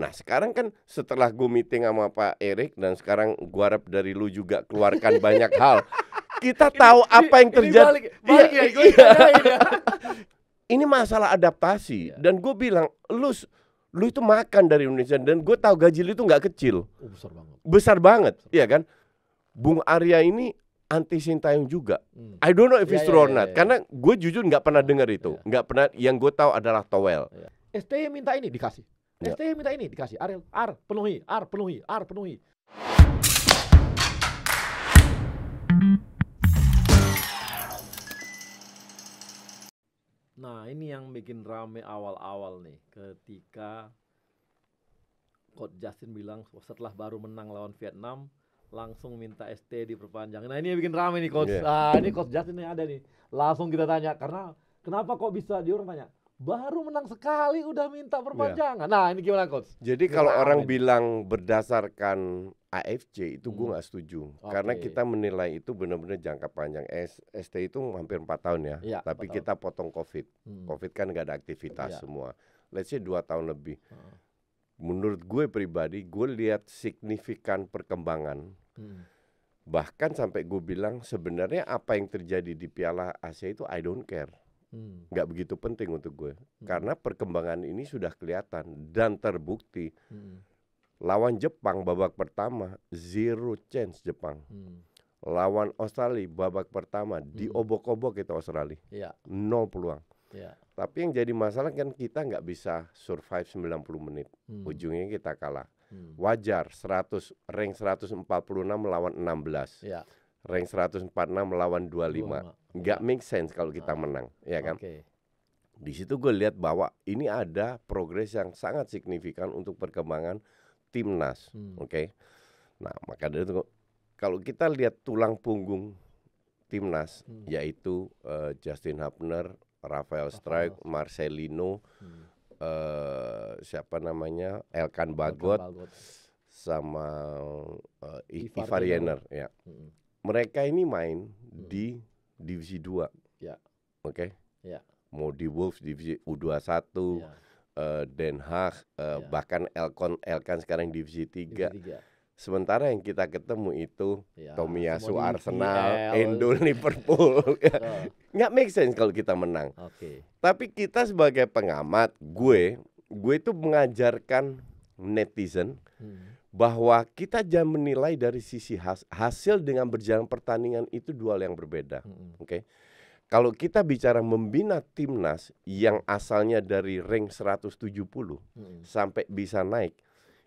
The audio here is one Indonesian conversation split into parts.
Nah sekarang kan setelah gue meeting sama Pak Erik dan sekarang gue harap dari lu juga keluarkan banyak hal. Kita tahu apa yang terjadi. Balik, iya, balik ya, iya. ya, iya. ini masalah adaptasi ya. dan gue bilang lu lu itu makan dari Indonesia dan gue tahu gaji lu itu nggak kecil. Oh, besar banget. Besar banget, iya kan? Bung Arya ini anti sintayong juga. Hmm. I don't know if ya, it's iya, true ya, or not. ya, ya. Karena gue jujur nggak pernah dengar itu, nggak ya. pernah. Yang gue tahu adalah towel. Ya. STY minta ini dikasih. Yeah. STY minta ini dikasih. Ariel, Ar penuhi, Ar penuhi, Ar penuhi. Nah ini yang bikin rame awal-awal nih ketika Coach Justin bilang setelah baru menang lawan Vietnam langsung minta ST diperpanjang. Nah ini yang bikin rame nih Coach. Yeah. Ah, ini Coach Justin yang ada nih. Langsung kita tanya karena kenapa kok bisa dia orang tanya baru menang sekali udah minta iya. perpanjangan. Yeah. Nah, ini gimana coach? Jadi gimana kalau orang ini? bilang berdasarkan AFC itu hmm. gue nggak setuju okay. karena kita menilai itu benar-benar jangka panjang. S ST itu hampir empat tahun ya, yeah, tapi tahun. kita potong Covid. Hmm. Covid kan nggak ada aktivitas yeah. semua. Let's say dua tahun lebih. Hmm. Menurut gue pribadi, gue lihat signifikan perkembangan. Hmm. Bahkan sampai gue bilang sebenarnya apa yang terjadi di Piala Asia itu I don't care hmm. begitu penting untuk gue hmm. karena perkembangan ini sudah kelihatan dan terbukti hmm. lawan Jepang babak pertama zero chance Jepang hmm. lawan Australia babak pertama hmm. diobok-obok kita Australia ya. nol peluang ya. tapi yang jadi masalah kan kita nggak bisa survive 90 menit hmm. ujungnya kita kalah hmm. wajar 100 rank 146 melawan 16 ya rank 146 melawan 25. Nggak make sense kalau kita ah, menang, ya kan? Okay. Di situ gue lihat bahwa ini ada progres yang sangat signifikan untuk perkembangan timnas, hmm. oke? Okay? Nah, maka dari itu kalau kita lihat tulang punggung timnas hmm. yaitu uh, Justin Hapner, Rafael Strike, Marcelino, hmm. uh, siapa namanya Elkan Bagot, Elkan Bagot. sama uh, Ivar Jenner, ya. Hmm mereka ini main hmm. di divisi 2. Ya. Oke. Okay? Ya. Mau di Wolves divisi U21, ya. uh, Den Haag, uh, ya. bahkan Elkon Elkan sekarang divisi 3. Sementara yang kita ketemu itu ya, Tomiyasu Arsenal, Endo Liverpool. Nggak make sense kalau kita menang. Okay. Tapi kita sebagai pengamat, gue, gue itu mengajarkan netizen hmm bahwa kita jangan menilai dari sisi has hasil dengan berjalan pertandingan itu dua hal yang berbeda. Hmm. Oke. Okay? Kalau kita bicara membina timnas yang asalnya dari rank 170 hmm. sampai bisa naik,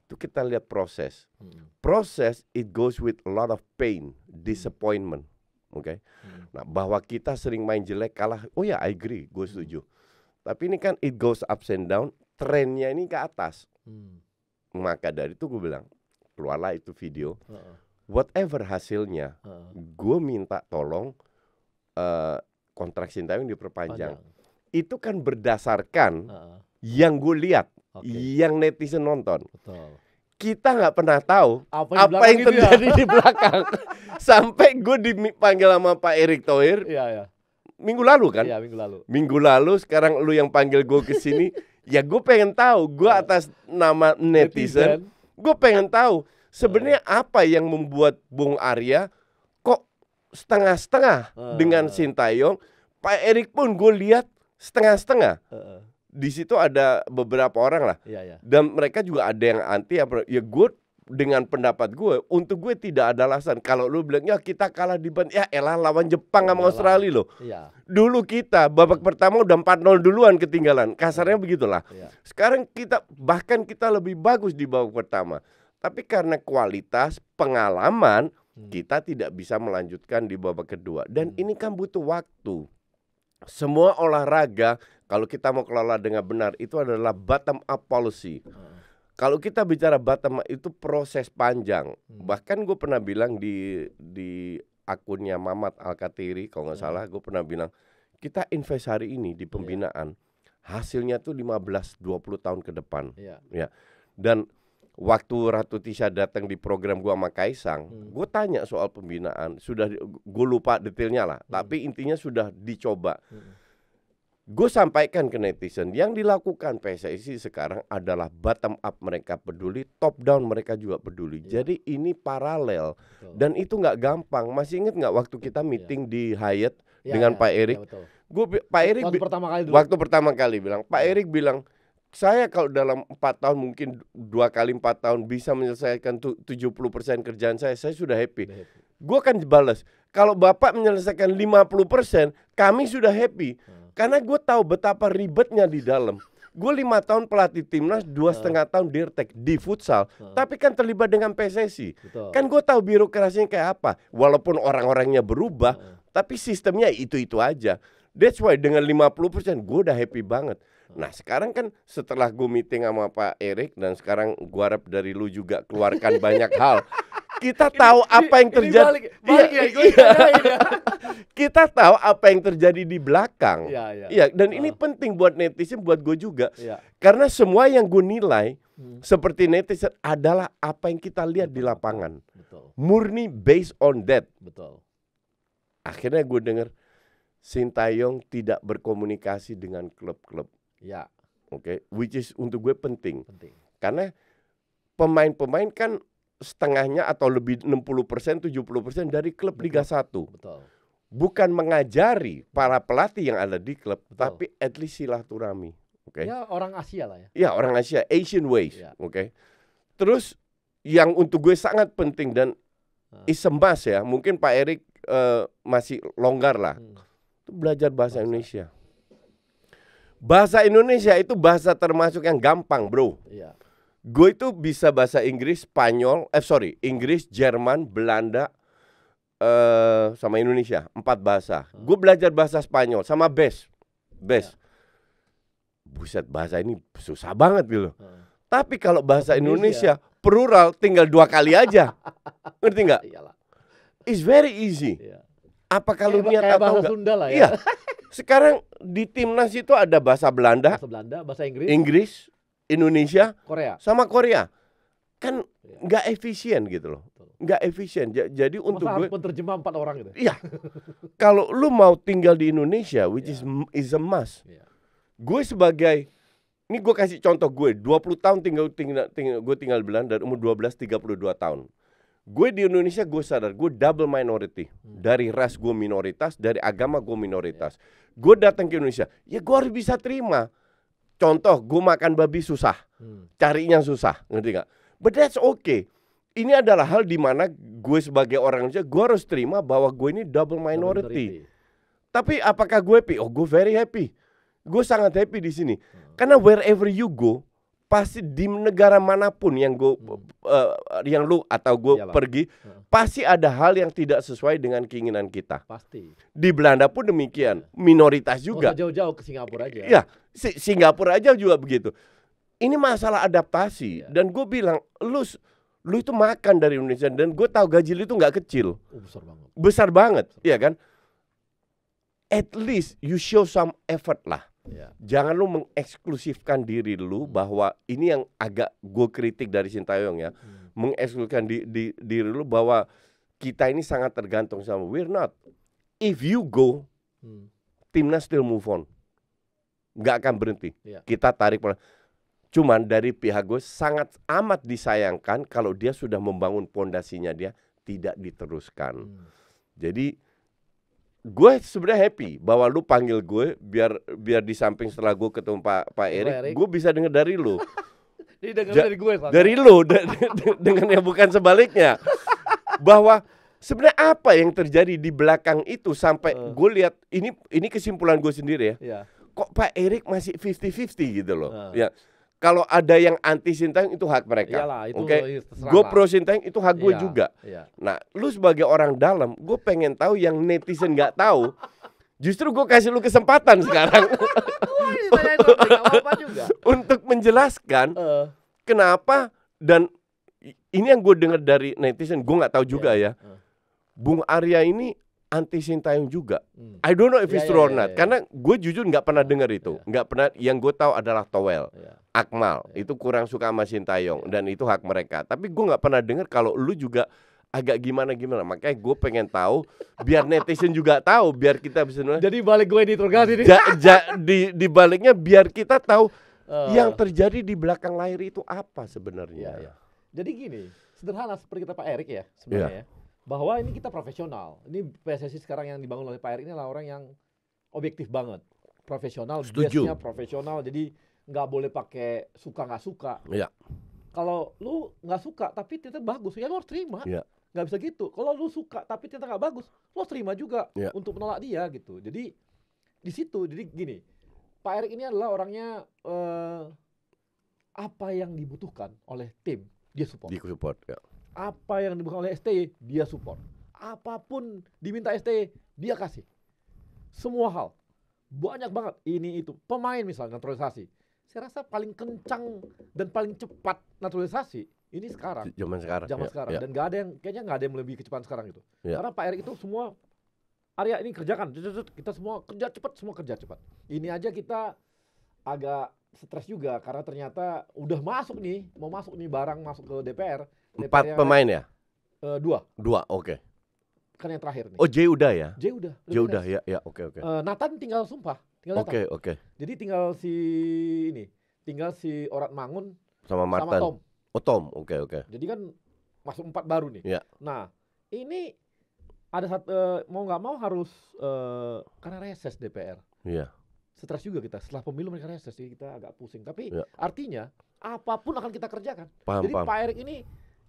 itu kita lihat proses. Hmm. Proses it goes with a lot of pain, disappointment. Oke. Okay? Hmm. Nah, bahwa kita sering main jelek kalah, oh ya I agree, gue setuju. Hmm. Tapi ini kan it goes up and down, trennya ini ke atas. Hmm maka dari itu gue bilang keluarlah itu video whatever hasilnya gue minta tolong uh, kontrak yang diperpanjang Panjang. itu kan berdasarkan uh yang gue lihat okay. yang netizen nonton Betul. kita nggak pernah tahu apa yang, apa gitu yang terjadi ya? di belakang sampai gue dipanggil sama Pak Erick Thohir ya, ya. minggu lalu kan ya, minggu lalu minggu lalu sekarang lu yang panggil gue ke sini ya gue pengen tahu gue oh. atas nama netizen, netizen. gue pengen tahu sebenarnya oh. apa yang membuat Bung Arya kok setengah-setengah oh. dengan Sintayong Pak Erik pun gue lihat setengah-setengah di situ ada beberapa orang lah iya, iya. dan mereka juga ada yang anti ya, ya gue dengan pendapat gue untuk gue tidak ada alasan kalau lu bilang ya kita kalah di ban ya elah lawan Jepang sama Australia loh Ya. dulu kita babak pertama udah 4-0 duluan ketinggalan kasarnya iya. begitulah Ya. sekarang kita bahkan kita lebih bagus di babak pertama tapi karena kualitas pengalaman hmm. kita tidak bisa melanjutkan di babak kedua dan hmm. ini kan butuh waktu semua olahraga kalau kita mau kelola dengan benar itu adalah bottom up policy hmm kalau kita bicara bottom up itu proses panjang. Hmm. Bahkan gue pernah bilang di di akunnya Mamat Alkatiri kalau nggak hmm. salah gue pernah bilang kita invest hari ini di iya. pembinaan yeah. hasilnya tuh 15 20 tahun ke depan. Yeah. Ya. Dan waktu Ratu Tisha datang di program gua sama Kaisang, hmm. gue tanya soal pembinaan. Sudah gue lupa detailnya lah, hmm. tapi intinya sudah dicoba. Hmm Gue sampaikan ke netizen, yang dilakukan PSSI sekarang adalah bottom up mereka peduli, top down mereka juga peduli. Yeah. Jadi ini paralel betul. dan itu nggak gampang. Masih inget nggak waktu kita iya. meeting yeah. di Hyatt yeah, dengan yeah, Pak Erik? Yeah, gue Pak Erik waktu pertama kali dulu. waktu pertama kali bilang Pak iya. Erik bilang saya kalau dalam empat tahun mungkin dua kali empat tahun bisa menyelesaikan 70% kerjaan saya saya sudah happy. happy. Gue akan balas kalau Bapak menyelesaikan 50% kami sudah happy. Hmm karena gue tahu betapa ribetnya di dalam. Gue lima tahun pelatih timnas, dua ah. setengah tahun dirtek di futsal, uh. tapi kan terlibat dengan PSSI. Betul. Kan gue tahu birokrasinya kayak apa. Walaupun orang-orangnya berubah, uh. tapi sistemnya itu-itu aja. That's why dengan 50% gue udah happy banget. Nah sekarang kan setelah gue meeting sama Pak Erik dan sekarang gue harap dari lu juga keluarkan banyak hal. kita tahu ini, apa yang terjadi. Balik, ya, iya, iya. ya, kita tahu apa yang terjadi di belakang. Iya, iya. Ya, dan uh. ini ah. penting buat netizen, buat gue juga. Iya. Karena semua yang gue nilai hmm. seperti netizen adalah apa yang kita lihat betul, di lapangan. Betul. Murni based on that. Betul. Akhirnya gue denger Sintayong tidak berkomunikasi dengan klub-klub. Ya. Oke, okay? which is untuk gue penting. Penting. Karena pemain-pemain kan setengahnya atau lebih 60% persen 70% persen dari klub Liga 1. Betul. Bukan mengajari para pelatih yang ada di klub, Betul. tapi at least silaturahmi. Oke. Okay? Ya orang Asia lah ya. Ya orang Asia, Asian ways. Ya. Oke. Okay? Terus yang untuk gue sangat penting dan nah. isembas ya, mungkin Pak Erik uh, masih longgar lah. Hmm. Itu belajar bahasa, bahasa Indonesia. Bahasa Indonesia itu bahasa termasuk yang gampang, Bro. Iya gue itu bisa bahasa Inggris, Spanyol, eh sorry, Inggris, Jerman, Belanda, eh sama Indonesia, empat bahasa. Hmm. Gue belajar bahasa Spanyol sama best, best. Ya. Buset bahasa ini susah banget gitu. Hmm. Tapi kalau bahasa Indonesia, Indonesia plural tinggal dua kali aja, ngerti nggak? It's very easy. Iya. Apa kalau ya, niat atau enggak? Sunda lah ya. Iya. Sekarang di timnas itu ada bahasa Belanda, bahasa Belanda, bahasa Inggris, Inggris, Indonesia Korea sama Korea kan iya. nggak efisien gitu loh nggak efisien jadi Masa untuk gue penerjemah empat orang gitu iya kalau lu mau tinggal di Indonesia which yeah. is iya. is a must yeah. gue sebagai ini gue kasih contoh gue 20 tahun tinggal, tinggal, tinggal gue tinggal di Belanda umur 12 32 tahun gue di Indonesia gue sadar gue double minority hmm. dari ras gue minoritas dari agama gue minoritas yeah. gue datang ke Indonesia ya gue harus bisa terima Contoh, gue makan babi susah, hmm. carinya susah, ngerti gak? But that's okay. Ini adalah hal di mana gue sebagai orang Indonesia, gue harus terima bahwa gue ini double minority. double Tapi apakah gue happy? Oh, gue very happy. Gue sangat happy di sini. Hmm. Karena wherever you go, pasti di negara manapun yang gue hmm. uh, yang lu atau gue pergi hmm. pasti ada hal yang tidak sesuai dengan keinginan kita. Pasti. Di Belanda pun demikian, iya. minoritas juga. jauh-jauh ke Singapura aja. Ya, si Singapura aja juga begitu. Ini masalah adaptasi ya. dan gue bilang lu lu itu makan dari Indonesia dan gue tahu gaji lu itu nggak kecil. Oh, besar banget. Besar banget, iya kan? At least you show some effort lah Yeah. Jangan lu mengeksklusifkan diri lu hmm. bahwa ini yang agak gue kritik dari Sintayong ya. Hmm. Mengeksklusifkan di, di, diri lu bahwa kita ini sangat tergantung sama we're not. If you go, hmm. timnas still move on. Nggak akan berhenti. Yeah. Kita tarik Cuman dari pihak gue sangat amat disayangkan kalau dia sudah membangun pondasinya dia tidak diteruskan. Hmm. Jadi gue sebenarnya happy bahwa lu panggil gue biar biar di samping setelah gue ketemu Pak Pak Erik, gue bisa denger dari lu. Jadi ja dari gue Pak. Dari lu dengan yang bukan sebaliknya. bahwa sebenarnya apa yang terjadi di belakang itu sampai uh. gue lihat ini ini kesimpulan gue sendiri ya. Yeah. Kok Pak Erik masih fifty fifty gitu loh. Uh. Ya kalau ada yang anti sintayong itu hak mereka. Oke. Okay? Gue pro sintayong itu hak gue iya, juga. Iya. Nah, lu sebagai orang dalam, gue pengen tahu yang netizen nggak tahu. Justru gue kasih lu kesempatan sekarang untuk menjelaskan uh. kenapa dan ini yang gue dengar dari netizen, gue nggak tahu juga yeah. ya. Uh. Bung Arya ini anti Sintayong juga. Hmm. I don't know if yeah, it's ya, true or ya, not. Yeah, yeah. Karena gue jujur nggak pernah dengar itu. Ya, nggak yeah. pernah. Yang gue tahu adalah Towel, yeah. Akmal yeah. itu kurang suka sama Sintayong yeah. dan itu hak mereka. Tapi gue nggak pernah dengar kalau lu juga agak gimana gimana makanya gue pengen tahu biar netizen juga tahu biar kita bisa jadi balik gue diinterogasi ja, ja, di di baliknya biar kita tahu uh. yang terjadi di belakang layar itu apa sebenarnya Yeah, yeah. jadi gini sederhana seperti kita Pak Erik ya sebenarnya yeah. ya bahwa ini kita profesional. Ini PSSI sekarang yang dibangun oleh Pak Erick ini adalah orang yang objektif banget, profesional, biasanya profesional. Jadi nggak boleh pakai suka nggak suka. Iya. Kalau lu nggak suka tapi ternyata bagus, ya lu harus terima. Iya. Nggak bisa gitu. Kalau lu suka tapi ternyata nggak bagus, lu harus terima juga ya. untuk menolak dia gitu. Jadi di situ, jadi gini, Pak Erick ini adalah orangnya eh, apa yang dibutuhkan oleh tim dia support. Dia support, ya apa yang dibutuhkan oleh STY, dia support. Apapun diminta STY, dia kasih. Semua hal. Banyak banget ini itu. Pemain misalnya naturalisasi. Saya rasa paling kencang dan paling cepat naturalisasi ini sekarang. Zaman sekarang. Zaman ya, sekarang. Ya. Dan gak ada yang kayaknya nggak ada yang lebih kecepatan sekarang itu. Ya. Karena Pak Erick itu semua area ini kerjakan, kita semua kerja cepat, semua kerja cepat. Ini aja kita agak stres juga karena ternyata udah masuk nih, mau masuk nih barang masuk ke DPR, Empat pemain ya? Uh, dua. Dua, oke. Okay. Kan yang terakhir nih. Oh, J udah ya? J udah. J udah ya, ya, oke okay, oke. Okay. Uh, eh, Nathan tinggal sumpah, tinggal Oke, okay, Okay. Jadi tinggal si ini, tinggal si Orat Mangun sama Martin. Sama Tom. Oh, Tom. Oke, okay, oke. Okay. Jadi kan masuk empat baru nih. Ya. Nah, ini ada satu uh, eh, mau nggak mau harus uh, karena reses DPR. Iya. Stres juga kita setelah pemilu mereka reses jadi kita agak pusing. Tapi ya. artinya apapun akan kita kerjakan. Paham, Jadi paham. Pak Erick ini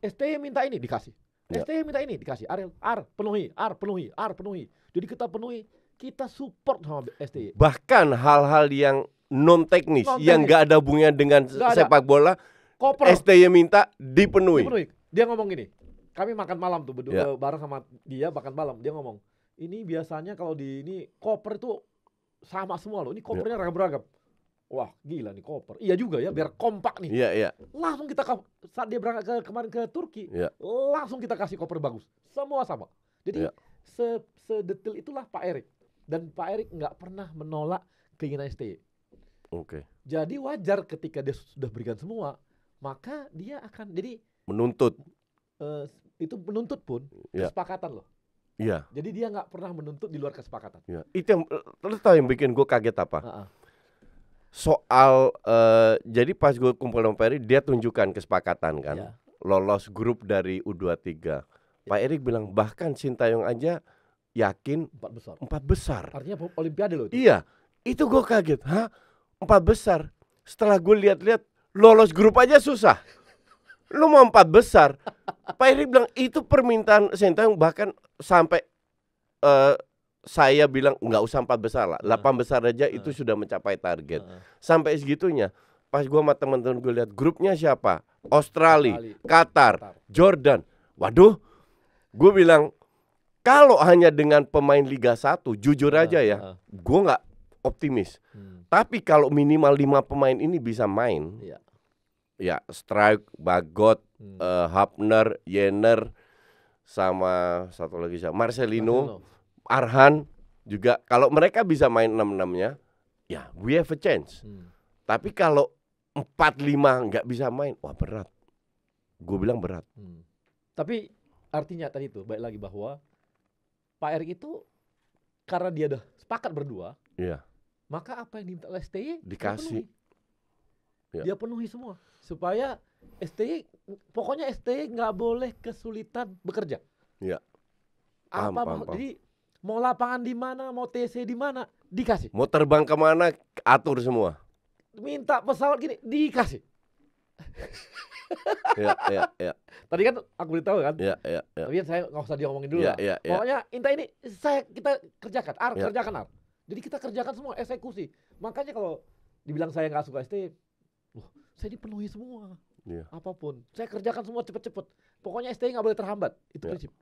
STY minta ini dikasih. Ya. STY minta ini dikasih. Ariel, R penuhi, R penuhi, R penuhi. Jadi kita penuhi, kita support sama STY. Bahkan hal-hal yang non teknis, non -teknis. yang nggak ada hubungannya dengan gak sepak ada. bola, Koper. STY minta dipenuhi. dipenuhi. Dia ngomong gini, kami makan malam tuh berdua ya. Eh, bareng sama dia makan malam. Dia ngomong, ini biasanya kalau di ini koper itu sama semua loh. Ini kopernya ya. ragam-ragam. Wah gila nih koper. Iya juga ya biar kompak nih. Iya iya. Langsung kita saat dia berangkat ke, kemarin ke Turki, iya. langsung kita kasih koper bagus. Semua sama. Jadi iya. se sedetil itulah Pak Erik. Dan Pak Erik nggak pernah menolak keinginan STI. Oke. Okay. Jadi wajar ketika dia sudah berikan semua, maka dia akan jadi menuntut. Uh, itu menuntut pun iya. kesepakatan loh. Iya. Jadi dia nggak pernah menuntut di luar kesepakatan. Iya. Itu yang terus tahu yang bikin gue kaget apa? Uh -uh soal uh, jadi pas gue kumpul sama Pak Erick dia tunjukkan kesepakatan kan yeah. lolos grup dari U23 yeah. Pak Erik bilang bahkan Sintayong aja yakin empat besar empat besar artinya Olimpiade loh itu. iya itu gue kaget hah empat besar setelah gue lihat-lihat lolos grup aja susah lu mau empat besar Pak Erik bilang itu permintaan Sintayong bahkan sampai uh, saya bilang nggak usah empat besar lah, delapan nah. besar aja itu nah. sudah mencapai target. Nah. Sampai segitunya, pas gue sama teman-teman gue lihat grupnya siapa, Australia, Qatar, Jordan, waduh, gue bilang kalau hanya dengan pemain Liga 1, jujur aja ya, gue nggak optimis. Hmm. Tapi kalau minimal lima pemain ini bisa main, ya, ya Strike, Bagot, hmm. uh, Hapner, Yener, sama satu lagi siapa, Marcelino. Marcelino Arhan juga kalau mereka bisa main enam enamnya, ya we have a chance. Hmm. Tapi kalau empat lima nggak bisa main, wah berat. Gue bilang berat. Hmm. Tapi artinya tadi itu baik lagi bahwa Pak Erick itu karena dia udah sepakat berdua, yeah. maka apa yang diminta oleh STY dikasih. Dia penuhi, iya. dia penuhi semua supaya STY pokoknya STY nggak boleh kesulitan bekerja. Ya. Paham, apa paham, paham. jadi mau lapangan di mana, mau TC di mana, dikasih. Mau terbang ke mana, atur semua. Minta pesawat gini, dikasih. ya, ya, ya. Tadi kan aku beritahu kan. Iya, iya, iya. Tapi kan saya nggak usah diomongin dulu ya, Ya, ya. Pokoknya Inta ini saya kita kerjakan, Ar ya. kerjakan Ar. Jadi kita kerjakan semua eksekusi. Makanya kalau dibilang saya nggak suka ST, loh, saya dipenuhi semua. Ya. Apapun, saya kerjakan semua cepet-cepet. Pokoknya ST nggak boleh terhambat. Itu ya. prinsip,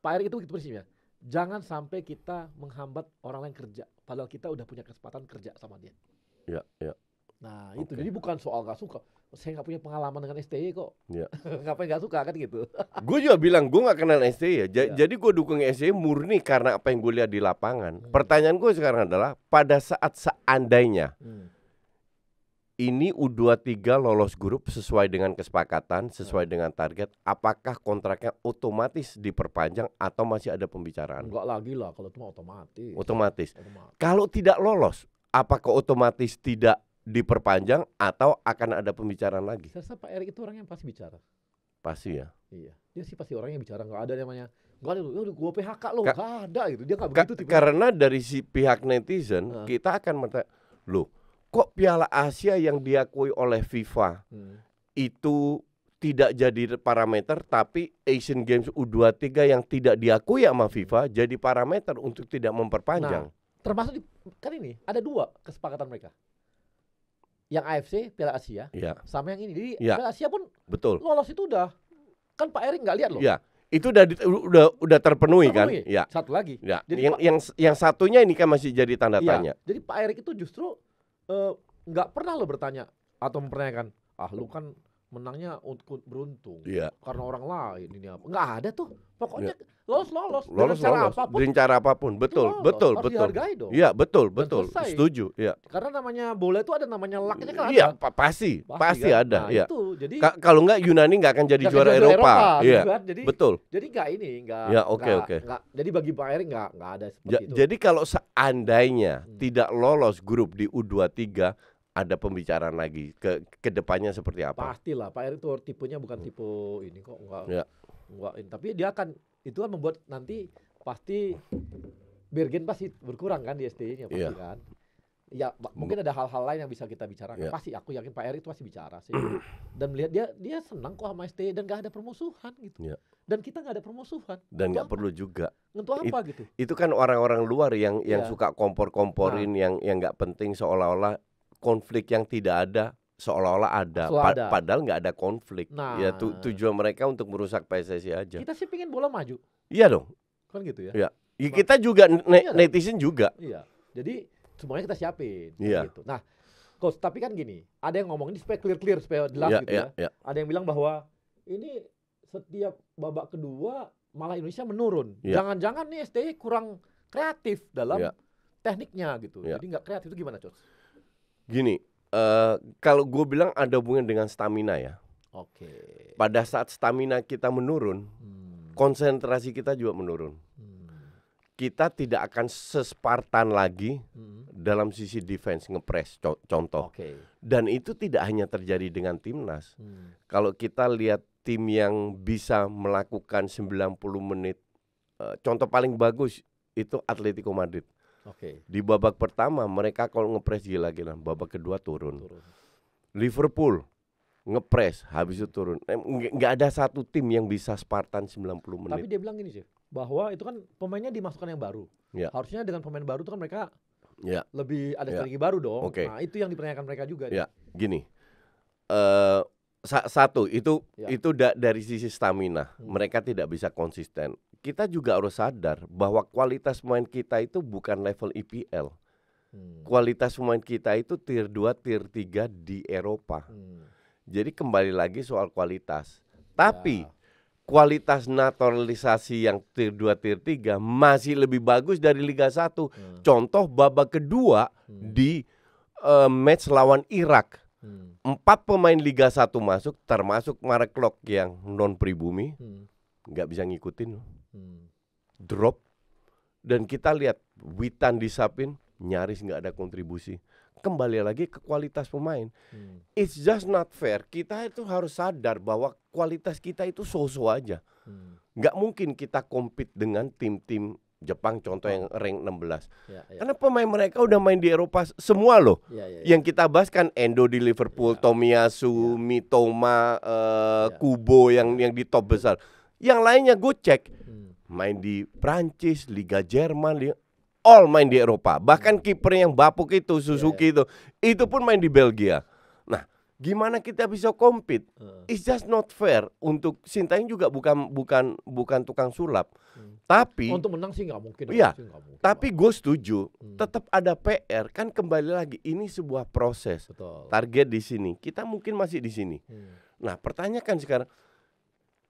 Pak Erick itu gitu prinsipnya jangan sampai kita menghambat orang lain kerja padahal kita udah punya kesempatan kerja sama dia. Ya, ya. Nah, okay. itu jadi bukan soal gak suka. Saya nggak punya pengalaman dengan STI kok. Ya. Ngapain nggak suka kan gitu. gue juga bilang gue nggak kenal STI ya. ya. Jadi gue dukung STI murni karena apa yang gue lihat di lapangan. Hmm. Pertanyaan gue sekarang adalah pada saat seandainya hmm ini U23 lolos grup sesuai dengan kesepakatan, sesuai hmm. dengan target, apakah kontraknya otomatis diperpanjang atau masih ada pembicaraan? Enggak lagi lah kalau itu otomatis. Otomatis. otomatis. Kalau tidak lolos, apakah otomatis tidak diperpanjang atau akan ada pembicaraan lagi? Saya rasa Pak Erick itu orang yang pasti bicara. Pasti ya. Iya. Dia sih pasti orang yang bicara, enggak ada namanya Gak ada, lu gua PHK lo, gak ada gitu. Dia gak begitu tipe. Karena dari si pihak netizen, uh. kita akan mata, loh kok Piala Asia yang diakui oleh FIFA hmm. itu tidak jadi parameter tapi Asian Games U23 yang tidak diakui sama FIFA hmm. jadi parameter untuk tidak memperpanjang. Nah, termasuk di, kan ini ada dua kesepakatan mereka. Yang AFC Piala Asia ya. sama yang ini. Jadi ya. Piala Asia pun betul. Lolos itu udah kan Pak Erik nggak lihat loh. Ya. Itu udah udah udah terpenuhi, kan? terpenuhi. kan? Ya. Satu lagi. Ya. Jadi yang Pak, yang yang satunya ini kan masih jadi tanda ya. tanya. Jadi Pak Erik itu justru Eh, nggak uh, pernah lo bertanya atau mempertanyakan ah lu kan menangnya untuk beruntung yeah. karena orang lain ini apa nggak ada tuh pokoknya lolos iya. lolos lolos dengan cara lolos. apapun dengan cara apapun betul lolos. betul Harus betul dong. iya betul betul setuju ya karena namanya bola itu ada namanya laknya kan iya pa pasti pasti, kan? ada nah, ya itu jadi Ka kalau nggak Yunani nggak akan jadi juara, juara Eropa, Eropa iya gitu kan? jadi betul jadi nggak ini nggak ya oke okay, oke okay. jadi bagi Pak Erick nggak nggak ada seperti itu jadi kalau seandainya hmm. tidak lolos grup di U23 ada pembicaraan lagi ke kedepannya seperti apa? Pastilah Pak Erick tuh tipenya bukan hmm. tipe ini kok enggak ya. enggak tapi dia akan itu kan membuat nanti pasti Bergen pasti berkurang kan di STI-nya pasti ya. kan. Ya mungkin ada hal-hal lain yang bisa kita bicarakan. Ya. Pasti aku yakin Pak Erick itu masih bicara sih. Dan melihat dia dia senang kok sama STI dan gak ada permusuhan gitu. Ya. Dan kita gak ada permusuhan. Dan nggak perlu juga. Untuk apa It, gitu? Itu kan orang-orang luar yang yang ya. suka kompor-komporin nah. yang yang nggak penting seolah-olah konflik yang tidak ada seolah-olah ada, ada. padahal nggak ada konflik. Nah, ya tu nah. tujuan mereka untuk merusak PSSI aja. Kita sih pingin bola maju. Iya dong. Kan gitu ya. Iya. Ya, kita juga ne iya netizen juga. Iya. Jadi semuanya kita siapin. Iya. Gitu. Nah, coach tapi kan gini, ada yang ngomong ini supaya clear clear supaya jelas iya, gitu ya. iya, ya. Iya. Ada yang bilang bahwa ini setiap babak kedua malah Indonesia menurun. Iya. Jangan-jangan nih STI kurang kreatif dalam iya. tekniknya gitu. Iya. Jadi nggak kreatif itu gimana, coach? Gini, uh, kalau gue bilang ada hubungan dengan stamina ya. Oke. Okay. Pada saat stamina kita menurun, hmm. konsentrasi kita juga menurun. Hmm. Kita tidak akan sespartan lagi hmm. dalam sisi defense ngepres co contoh. Okay. Dan itu tidak hanya terjadi dengan timnas. Hmm. Kalau kita lihat tim yang bisa melakukan 90 menit uh, contoh paling bagus itu Atletico Madrid. Okay. Di babak pertama mereka kalau ngepres gila gila, babak kedua turun. turun. Liverpool ngepres habis itu turun. Enggak ada satu tim yang bisa Spartan 90 menit. Tapi dia bilang gini sih, bahwa itu kan pemainnya dimasukkan yang baru. Ya. Harusnya dengan pemain baru itu kan mereka ya. lebih ada ya. strategi baru dong. Okay. Nah, itu yang dipertanyakan mereka juga. Ya, gini. uh, satu itu ya. itu da dari sisi stamina hmm. mereka tidak bisa konsisten kita juga harus sadar bahwa kualitas pemain kita itu bukan level IPL. E hmm. Kualitas pemain kita itu tier 2, tier 3 di Eropa. Hmm. Jadi kembali lagi soal kualitas. Ya. Tapi ya. kualitas naturalisasi yang tier 2, tier 3 masih lebih bagus dari Liga 1. Hmm. Contoh babak kedua hmm. di uh, match lawan Irak. Hmm. Empat pemain Liga 1 masuk termasuk Marek Lok yang non pribumi. Hmm. nggak bisa ngikutin drop dan kita lihat Witan disapin nyaris nggak ada kontribusi kembali lagi ke kualitas pemain hmm. it's just not fair kita itu harus sadar bahwa kualitas kita itu so-so aja hmm. nggak hmm. mungkin kita compete dengan tim-tim Jepang contoh yang hmm. rank 16 ya, ya. karena pemain mereka udah main di Eropa semua loh ya, ya, ya. yang kita bahas kan Endo di Liverpool ya. Tomiyasu ya. Mitoma uh, ya. Kubo yang yang di top besar yang lainnya gue cek hmm main di Prancis, Liga Jerman, Liga, all main di Eropa. Bahkan kiper yang bapuk itu Suzuki yeah. itu, itu pun main di Belgia. Nah, gimana kita bisa compete? Uh. It's just not fair untuk Sintayong juga bukan bukan bukan tukang sulap. Hmm. Tapi untuk menang sih nggak mungkin. Iya. Mungkin, tapi gue setuju, hmm. tetap ada PR kan kembali lagi ini sebuah proses. Betul. Target di sini, kita mungkin masih di sini. Hmm. Nah, pertanyakan sekarang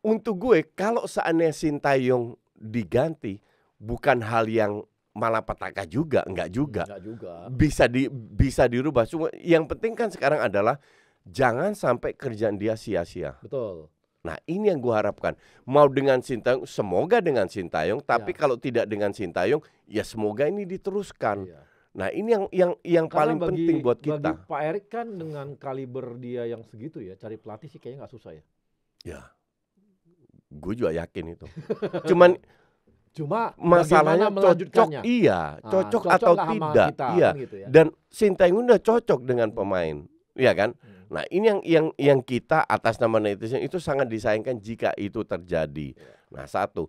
untuk gue kalau seandainya Sintayong diganti bukan hal yang malapetaka juga, enggak juga. Enggak juga. Bisa di bisa dirubah. Cuma yang penting kan sekarang adalah jangan sampai kerjaan dia sia-sia. Betul. Nah, ini yang gue harapkan. Mau dengan Sintayong, semoga dengan Sintayong, tapi ya. kalau tidak dengan Sintayong, ya semoga ini diteruskan. Ya. Nah, ini yang yang yang Karena paling bagi, penting buat kita. Bagi Pak Erik kan dengan kaliber dia yang segitu ya, cari pelatih sih kayaknya nggak susah ya. Ya. Gue juga yakin itu. Cuman cuma masalahnya cocok iya, ah, cocok, cocok atau tidak. Kita, iya. Kan gitu ya. Dan Sintayong udah cocok dengan pemain, iya kan? Hmm. Nah, ini yang yang yang kita atas nama netizen itu sangat disayangkan jika itu terjadi. Iya. Nah, satu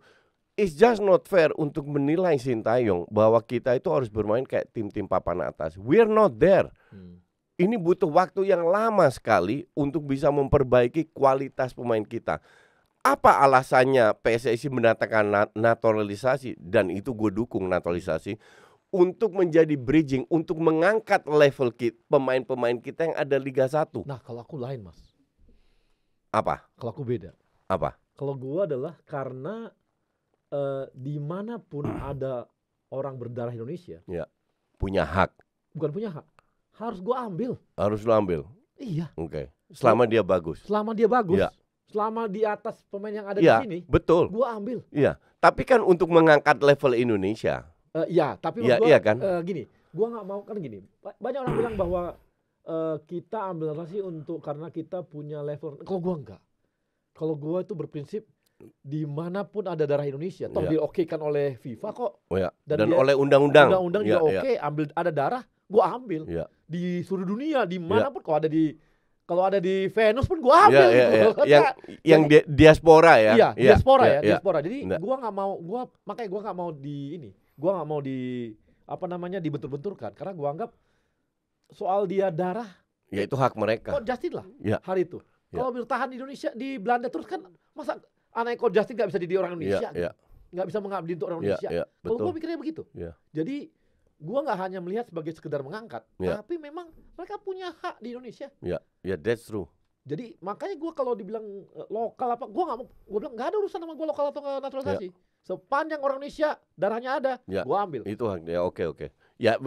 It's just not fair untuk menilai Sintayong bahwa kita itu harus bermain kayak tim-tim papan atas. We're not there. Hmm ini butuh waktu yang lama sekali untuk bisa memperbaiki kualitas pemain kita apa alasannya PSSI mendatangkan naturalisasi dan itu gue dukung naturalisasi untuk menjadi bridging untuk mengangkat level kit pemain-pemain kita yang ada Liga 1. Nah, kalau aku lain, Mas. Apa? Kalau aku beda. Apa? Kalau gua adalah karena uh, dimanapun ada orang berdarah Indonesia, ya. punya hak. Bukan punya hak, harus gua ambil. Harus lo ambil. Iya. Oke. Okay. Selama dia bagus. Selama dia bagus. Ya selama di atas pemain yang ada ya, di iya, sini, betul. Gua ambil. Iya, tapi kan untuk mengangkat level Indonesia. Uh, iya, tapi ya, gua, iya kan? Uh, gini, gua nggak mau kan gini. Banyak orang bilang bahwa uh, kita ambil sih untuk karena kita punya level. Kalau gua enggak. Kalau gua itu berprinsip dimanapun ada darah Indonesia, toh iya. oke kan oleh FIFA kok. Oh, ya. Dan, dan dia, oleh undang-undang. Undang-undang ya, juga ya. oke, ambil ada darah, gua ambil. Ya. Di seluruh dunia, dimanapun ya. kok ada di kalau ada di Venus pun gue ambil yeah, yeah, yeah. yang yang di, diaspora ya iya yeah, diaspora yeah, ya yeah. Iya. diaspora jadi gue gua nggak mau gue makanya gue nggak mau di ini gue nggak mau di apa namanya dibentur-benturkan karena gue anggap soal dia darah ya itu hak mereka kok Justin lah yeah. hari itu yeah. kalau bertahan di Indonesia di Belanda terus kan masa anak kok Justin nggak bisa jadi orang ya, Indonesia yeah, yeah. bisa mengabdi untuk orang yeah, Indonesia yeah, kalau gue pikirnya begitu yeah. jadi gua nggak hanya melihat sebagai sekedar mengangkat, yeah. tapi memang mereka punya hak di Indonesia. Ya, yeah. ya that's true. Jadi makanya gua kalau dibilang uh, lokal apa, gua nggak mau, gua bilang nggak ada urusan sama gua lokal atau naturalisasi. Yeah. Sepanjang orang Indonesia darahnya ada, yeah. gua ambil. Itu hak ya, oke okay, oke. Okay. Ya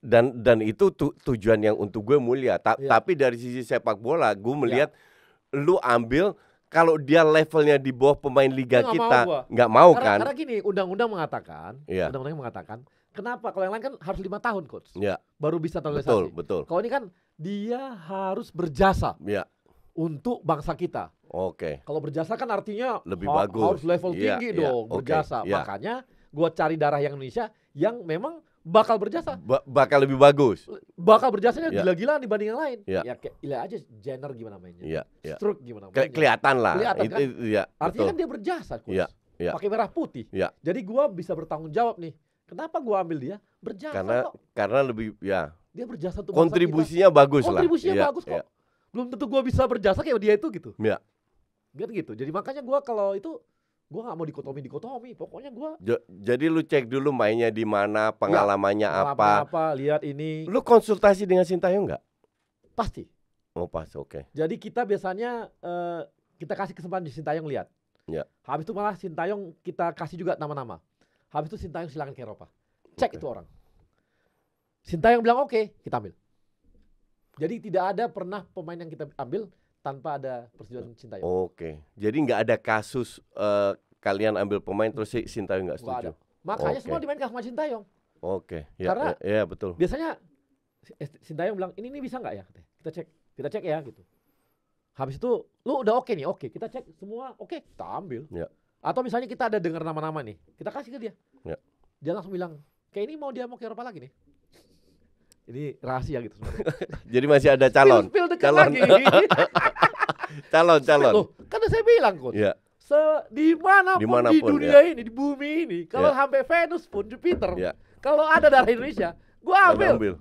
dan dan itu tu, tujuan yang untuk gue mulia. Ta yeah. Tapi dari sisi sepak bola, gue ya. melihat yeah. lu ambil kalau dia levelnya di bawah pemain liga gak kita nggak mau, gak mau karena, kan karena gini undang-undang mengatakan yeah. undang-undang mengatakan Kenapa? Kalau yang lain kan harus lima tahun, coach. Iya. Baru bisa naturalisasi. Betul, betul. Kalau ini kan dia harus berjasa. Iya. Untuk bangsa kita. Oke. Okay. Kalau berjasa kan artinya lebih ha bagus. Harus level ya, tinggi ya, dong, ya, berjasa. Okay, Makanya gua cari darah yang Indonesia yang memang bakal berjasa. Ba bakal lebih bagus. Bakal berjasanya ya. gila-gilaan dibanding yang lain. Iya. Ya kayak aja Jenner gimana mainnya. Iya. Ya. Stroke gimana mainnya. kelihatan lah. Kelihatan kan? It, it, ya. Artinya kan betul. kan dia berjasa, coach. Iya. Ya. Pakai merah putih. Ya. Jadi gua bisa bertanggung jawab nih Kenapa gua ambil dia? Berjasa karena, kok. Karena lebih ya. Dia berjasa untuk kontribusinya kita. bagus lah. Kontribusinya iya, bagus iya. kok. Ya. Belum tentu gua bisa berjasa kayak dia itu gitu. Iya. Gitu gitu. Jadi makanya gua kalau itu gua nggak mau dikotomi dikotomi. Pokoknya gua J Jadi lu cek dulu mainnya di mana, pengalamannya ya, apa. apa. lihat ini. Lu konsultasi dengan Sinta Sintayong nggak? Pasti. Oh, pas. Oke. Okay. Jadi kita biasanya uh, kita kasih kesempatan Sinta di Sintayong lihat. Ya. Habis itu malah Sintayong kita kasih juga nama-nama. Habis itu Sintayong silakan ke Eropa. Cek okay. itu orang. Sintayong bilang oke, okay, kita ambil. Jadi tidak ada pernah pemain yang kita ambil tanpa ada persetujuan Sintayong. Oke. Okay. Jadi nggak ada kasus uh, kalian ambil pemain terus si Sintayong nggak setuju. Makanya okay. semua dimainkan sama Sintayong. Oke. Okay. Ya, Karena ya, ya betul. Biasanya eh, Sintayong bilang ini ini bisa nggak ya? Kita cek, kita cek ya gitu. Habis itu lu udah oke okay nih, oke okay. kita cek semua, oke okay, kita ambil. Ya. Atau misalnya kita ada dengar nama-nama nih, kita kasih ke dia. Ya. Dia langsung bilang, kayak ini mau dia mau ke Eropa lagi nih. Ini rahasia gitu Jadi masih ada calon. Spill, spill calon. lagi. calon, calon. Loh, karena saya bilang kok. Ya. Se dimanapun, dimanapun di ya. dunia ya. ini, di bumi ini, kalau ya. sampai Venus pun Jupiter, ya. kalau ada dari Indonesia, gue ambil. ambil.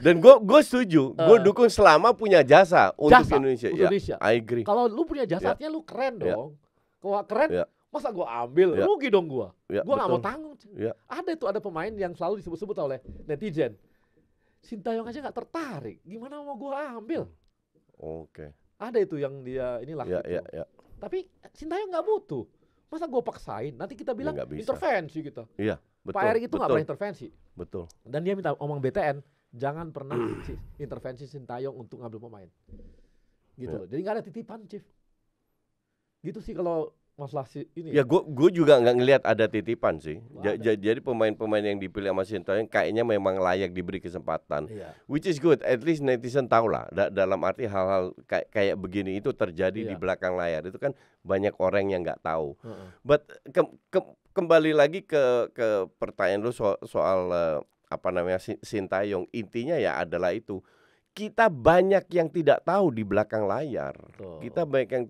Dan gue gue setuju, gue eh. dukung selama punya jasa, jasa untuk Indonesia. Untuk ya, Indonesia. I agree. Kalau lu punya jasa, ya. artinya lu keren ya. dong. Ya kalau keren yeah. masa gue ambil yeah. rugi dong gue yeah, gue gak mau tanggung yeah. ada itu ada pemain yang selalu disebut-sebut oleh netizen Sintayong aja nggak tertarik gimana mau gue ambil oke okay. ada itu yang dia inilah yeah, gitu. yeah, yeah. tapi eh, Sintayong nggak butuh masa gue paksain nanti kita bilang ya, intervensi gitu. iya betul, Pak Erick itu nggak pernah intervensi betul dan dia minta omong BTN jangan pernah intervensi Sintayong untuk ngambil pemain gitu ya. loh. Jadi nggak ada titipan, Chief gitu sih kalau masalah si ini ya gue ya, gue juga nggak ngelihat ada titipan sih ja, ja, jadi pemain-pemain yang dipilih sama Sintayong kayaknya memang layak diberi kesempatan iya. which is good at least netizen tahu lah da dalam arti hal-hal kayak kayak begini itu terjadi iya. di belakang layar itu kan banyak orang yang nggak tahu uh -uh. but ke ke kembali lagi ke ke pertanyaan lu so soal uh, apa namanya Sintayong intinya ya adalah itu kita banyak yang tidak tahu di belakang layar. Oh. Kita banyak yang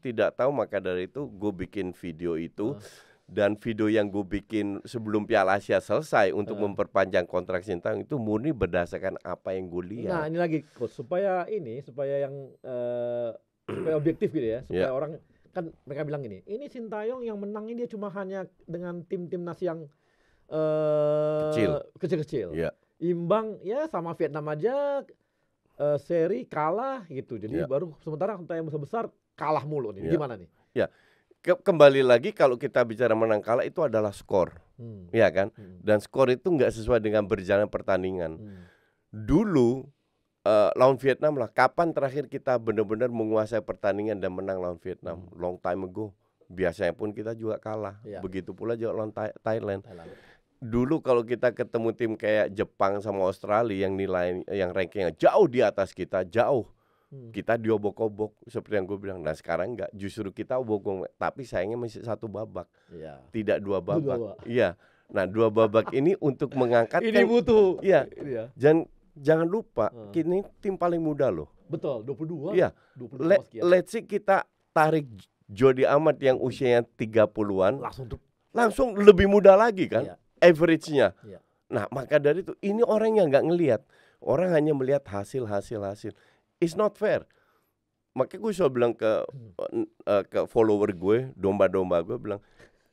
tidak tahu maka dari itu gue bikin video itu. uh. Dan video yang gue bikin sebelum Piala Asia selesai untuk uh. memperpanjang kontrak Sintang itu murni berdasarkan apa yang gue lihat. Nah ini lagi supaya ini supaya yang uh, supaya objektif gitu ya supaya yeah. orang kan mereka bilang gini, ini Sintayong yang menang ini dia cuma hanya dengan tim timnas yang uh, kecil kecil-kecil. Yeah. Imbang ya sama Vietnam aja uh, seri kalah gitu. Jadi yeah. baru sementara yang besar-besar kalah mulu nih. Ya. Gimana nih? Ya. kembali lagi kalau kita bicara menang kalah itu adalah skor. Hmm. Ya kan? Hmm. Dan skor itu nggak sesuai dengan berjalan pertandingan. Hmm. Dulu uh, lawan Vietnam lah kapan terakhir kita benar-benar menguasai pertandingan dan menang lawan Vietnam? Hmm. Long time ago. Biasanya pun kita juga kalah. Ya. Begitu pula juga lawan Thailand. Thailand dulu kalau kita ketemu tim kayak Jepang sama Australia yang nilai yang rankingnya jauh di atas kita jauh Hmm. Kita diobok-obok seperti yang gue bilang. Nah sekarang nggak, justru kita obok-obok. Tapi sayangnya masih satu babak, ya. tidak dua babak. Iya. Nah dua babak ini untuk mengangkat. Ini butuh. Iya. Ya. Jangan jangan lupa, hmm. kini tim paling muda loh. Betul, 22. Iya. dua. Let, let's see kita tarik Jody Ahmad yang usianya 30-an langsung langsung lebih muda lagi kan ya. average-nya. Ya. Nah, maka dari itu ini orang yang nggak ngelihat. Orang hanya melihat hasil hasil hasil. It's not fair. Makanya gue selalu bilang ke uh, ke follower gue, domba-domba gue bilang,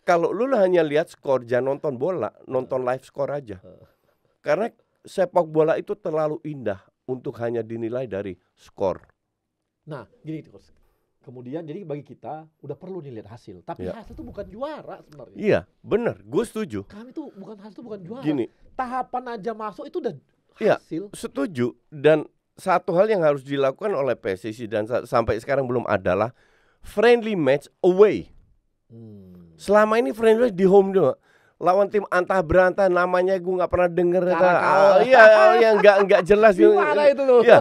kalau lu hanya lihat skor jangan nonton bola, nonton live skor aja. Karena sepak bola itu terlalu indah untuk hanya dinilai dari skor. Nah, gini terus. Kemudian jadi bagi kita udah perlu nih lihat hasil. Tapi ya. hasil itu bukan juara sebenarnya. Iya, benar. Gue setuju. Kami tuh bukan hasil itu bukan juara. Gini, tahapan aja masuk itu udah iya, hasil. Iya, setuju. Dan satu hal yang harus dilakukan oleh PSSI dan sampai sekarang belum adalah friendly match away. Hmm. Selama ini friendly match di home doang. Lawan tim antah berantah namanya gue nggak pernah denger ah, Iya, oh, yang nggak nggak jelas Gimana iya. itu tuh? Ya.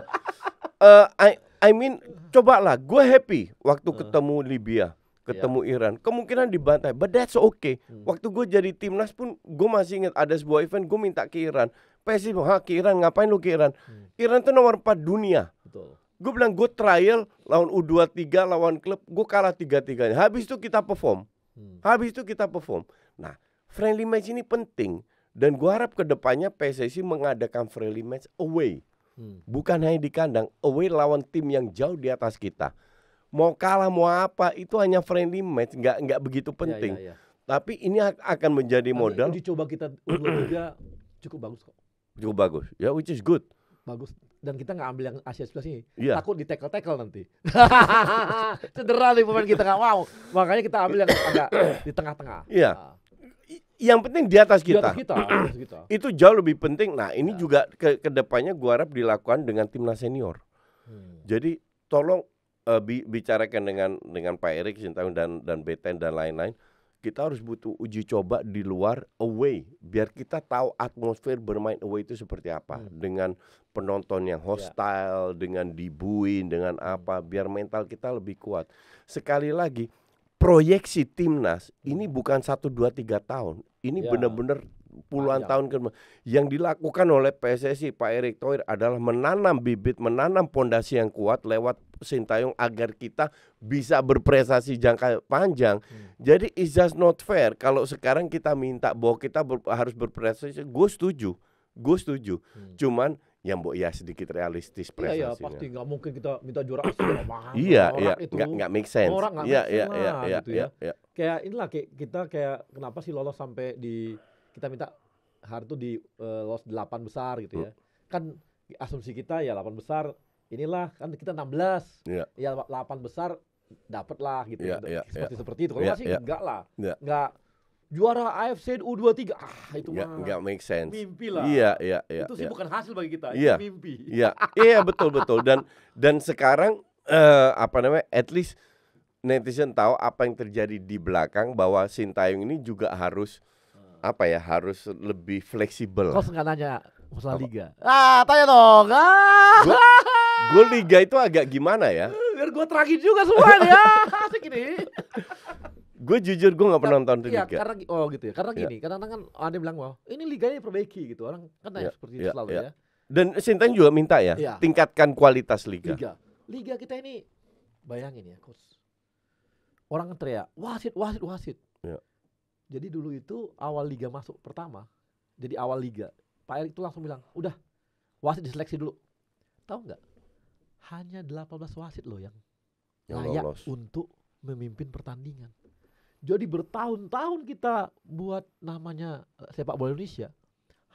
Uh, I, I mean, cobalah. Gue happy waktu uh. ketemu Libya, ketemu yeah. Iran. Kemungkinan dibantai, but that's okay. Hmm. Waktu gue jadi timnas pun, gue masih ingat ada sebuah event gue minta ke Iran PSSI bilang, ha ke ngapain lu ke Iran? Hmm. Iran itu nomor empat dunia. Betul. Gue bilang gue trial lawan U23 lawan klub gue kalah tiga tiganya. Habis itu kita perform. Hmm. Habis itu kita perform. Nah friendly match ini penting dan gue harap kedepannya PSSI mengadakan friendly match away. Hmm. Bukan hanya di kandang, away lawan tim yang jauh di atas kita. Mau kalah mau apa itu hanya friendly match, nggak nggak begitu penting. Ya, ya, ya. Tapi ini akan menjadi modal. Dicoba kita U23 cukup bagus kok cukup bagus ya which is good bagus dan kita nggak ambil yang Asia sebelah sini yeah. takut di tackle tackle nanti cedera nih pemain kita nggak mau makanya kita ambil yang agak di tengah-tengah iya yeah. yang penting di atas kita, di atas kita, atas kita. itu jauh lebih penting nah ini yeah. juga ke kedepannya gua harap dilakukan dengan timnas senior hmm. jadi tolong uh, bi bicarakan dengan dengan Pak Erik dan dan Beten dan lain-lain kita harus butuh uji coba di luar away biar kita tahu atmosfer bermain away itu seperti apa hmm. dengan penonton yang ya. hostile yeah. dengan dibuin dengan hmm. apa biar mental kita lebih kuat sekali lagi proyeksi timnas ini hmm. bukan satu dua tiga tahun ini yeah. benar-benar puluhan Banyak. tahun ke yang dilakukan oleh PSSI Pak Erick Thohir adalah menanam bibit, menanam pondasi yang kuat lewat Sintayong agar kita bisa berprestasi jangka panjang. Hmm. Jadi it's just not fair kalau sekarang kita minta bahwa kita ber, harus berprestasi. Gue setuju, gue setuju. Hmm. Cuman yang mbok ya sedikit realistis iya, iya, prestasinya. Iya, ya, pasti nggak mungkin kita minta juara Asia. mahal. Iya, iya, nggak nggak make sense. Orang nggak iya, make iya, sense iya, lah, gitu iya, gitu ya. Iya. Kayak inilah kayak kita kayak kenapa sih lolos sampai di kita minta itu di uh, loss 8 besar gitu ya. Hmm. Kan asumsi kita ya 8 besar inilah kan kita 16. Yeah. Ya 8 besar dapat lah gitu. Yeah, yeah, seperti yeah. seperti itu. Kalau yeah, masih yeah. enggak lah. Yeah. Enggak juara AFC U23 ah itu nggak, mah nggak make sense mimpi lah iya iya iya itu iya. sih yeah. bukan hasil bagi kita iya, itu mimpi iya iya betul betul dan dan sekarang uh, apa namanya at least netizen tahu apa yang terjadi di belakang bahwa Sintayong ini juga harus apa ya harus lebih fleksibel. Kau nggak nanya masalah liga? Ah tanya dong. Ah. Gue liga itu agak gimana ya? Biar gue terakhir juga semua ya. Asik ini. gue jujur gue gak pernah iya, nonton iya, Karena oh gitu ya. Karena gini, iya. karena kan ada bilang wah ini liganya diperbaiki gitu. Orang kan tanya iya, seperti itu selalu ya. Dan sinten juga minta ya, tingkatkan kualitas liga. Liga, liga kita ini bayangin ya, coach. Orang teriak wasit, wasit, wasit. Ya jadi dulu itu awal liga masuk pertama, jadi awal liga. Pak Erik itu langsung bilang, udah wasit diseleksi dulu. Tahu nggak? Hanya 18 wasit loh yang, layak lolos. untuk memimpin pertandingan. Jadi bertahun-tahun kita buat namanya eh, sepak bola Indonesia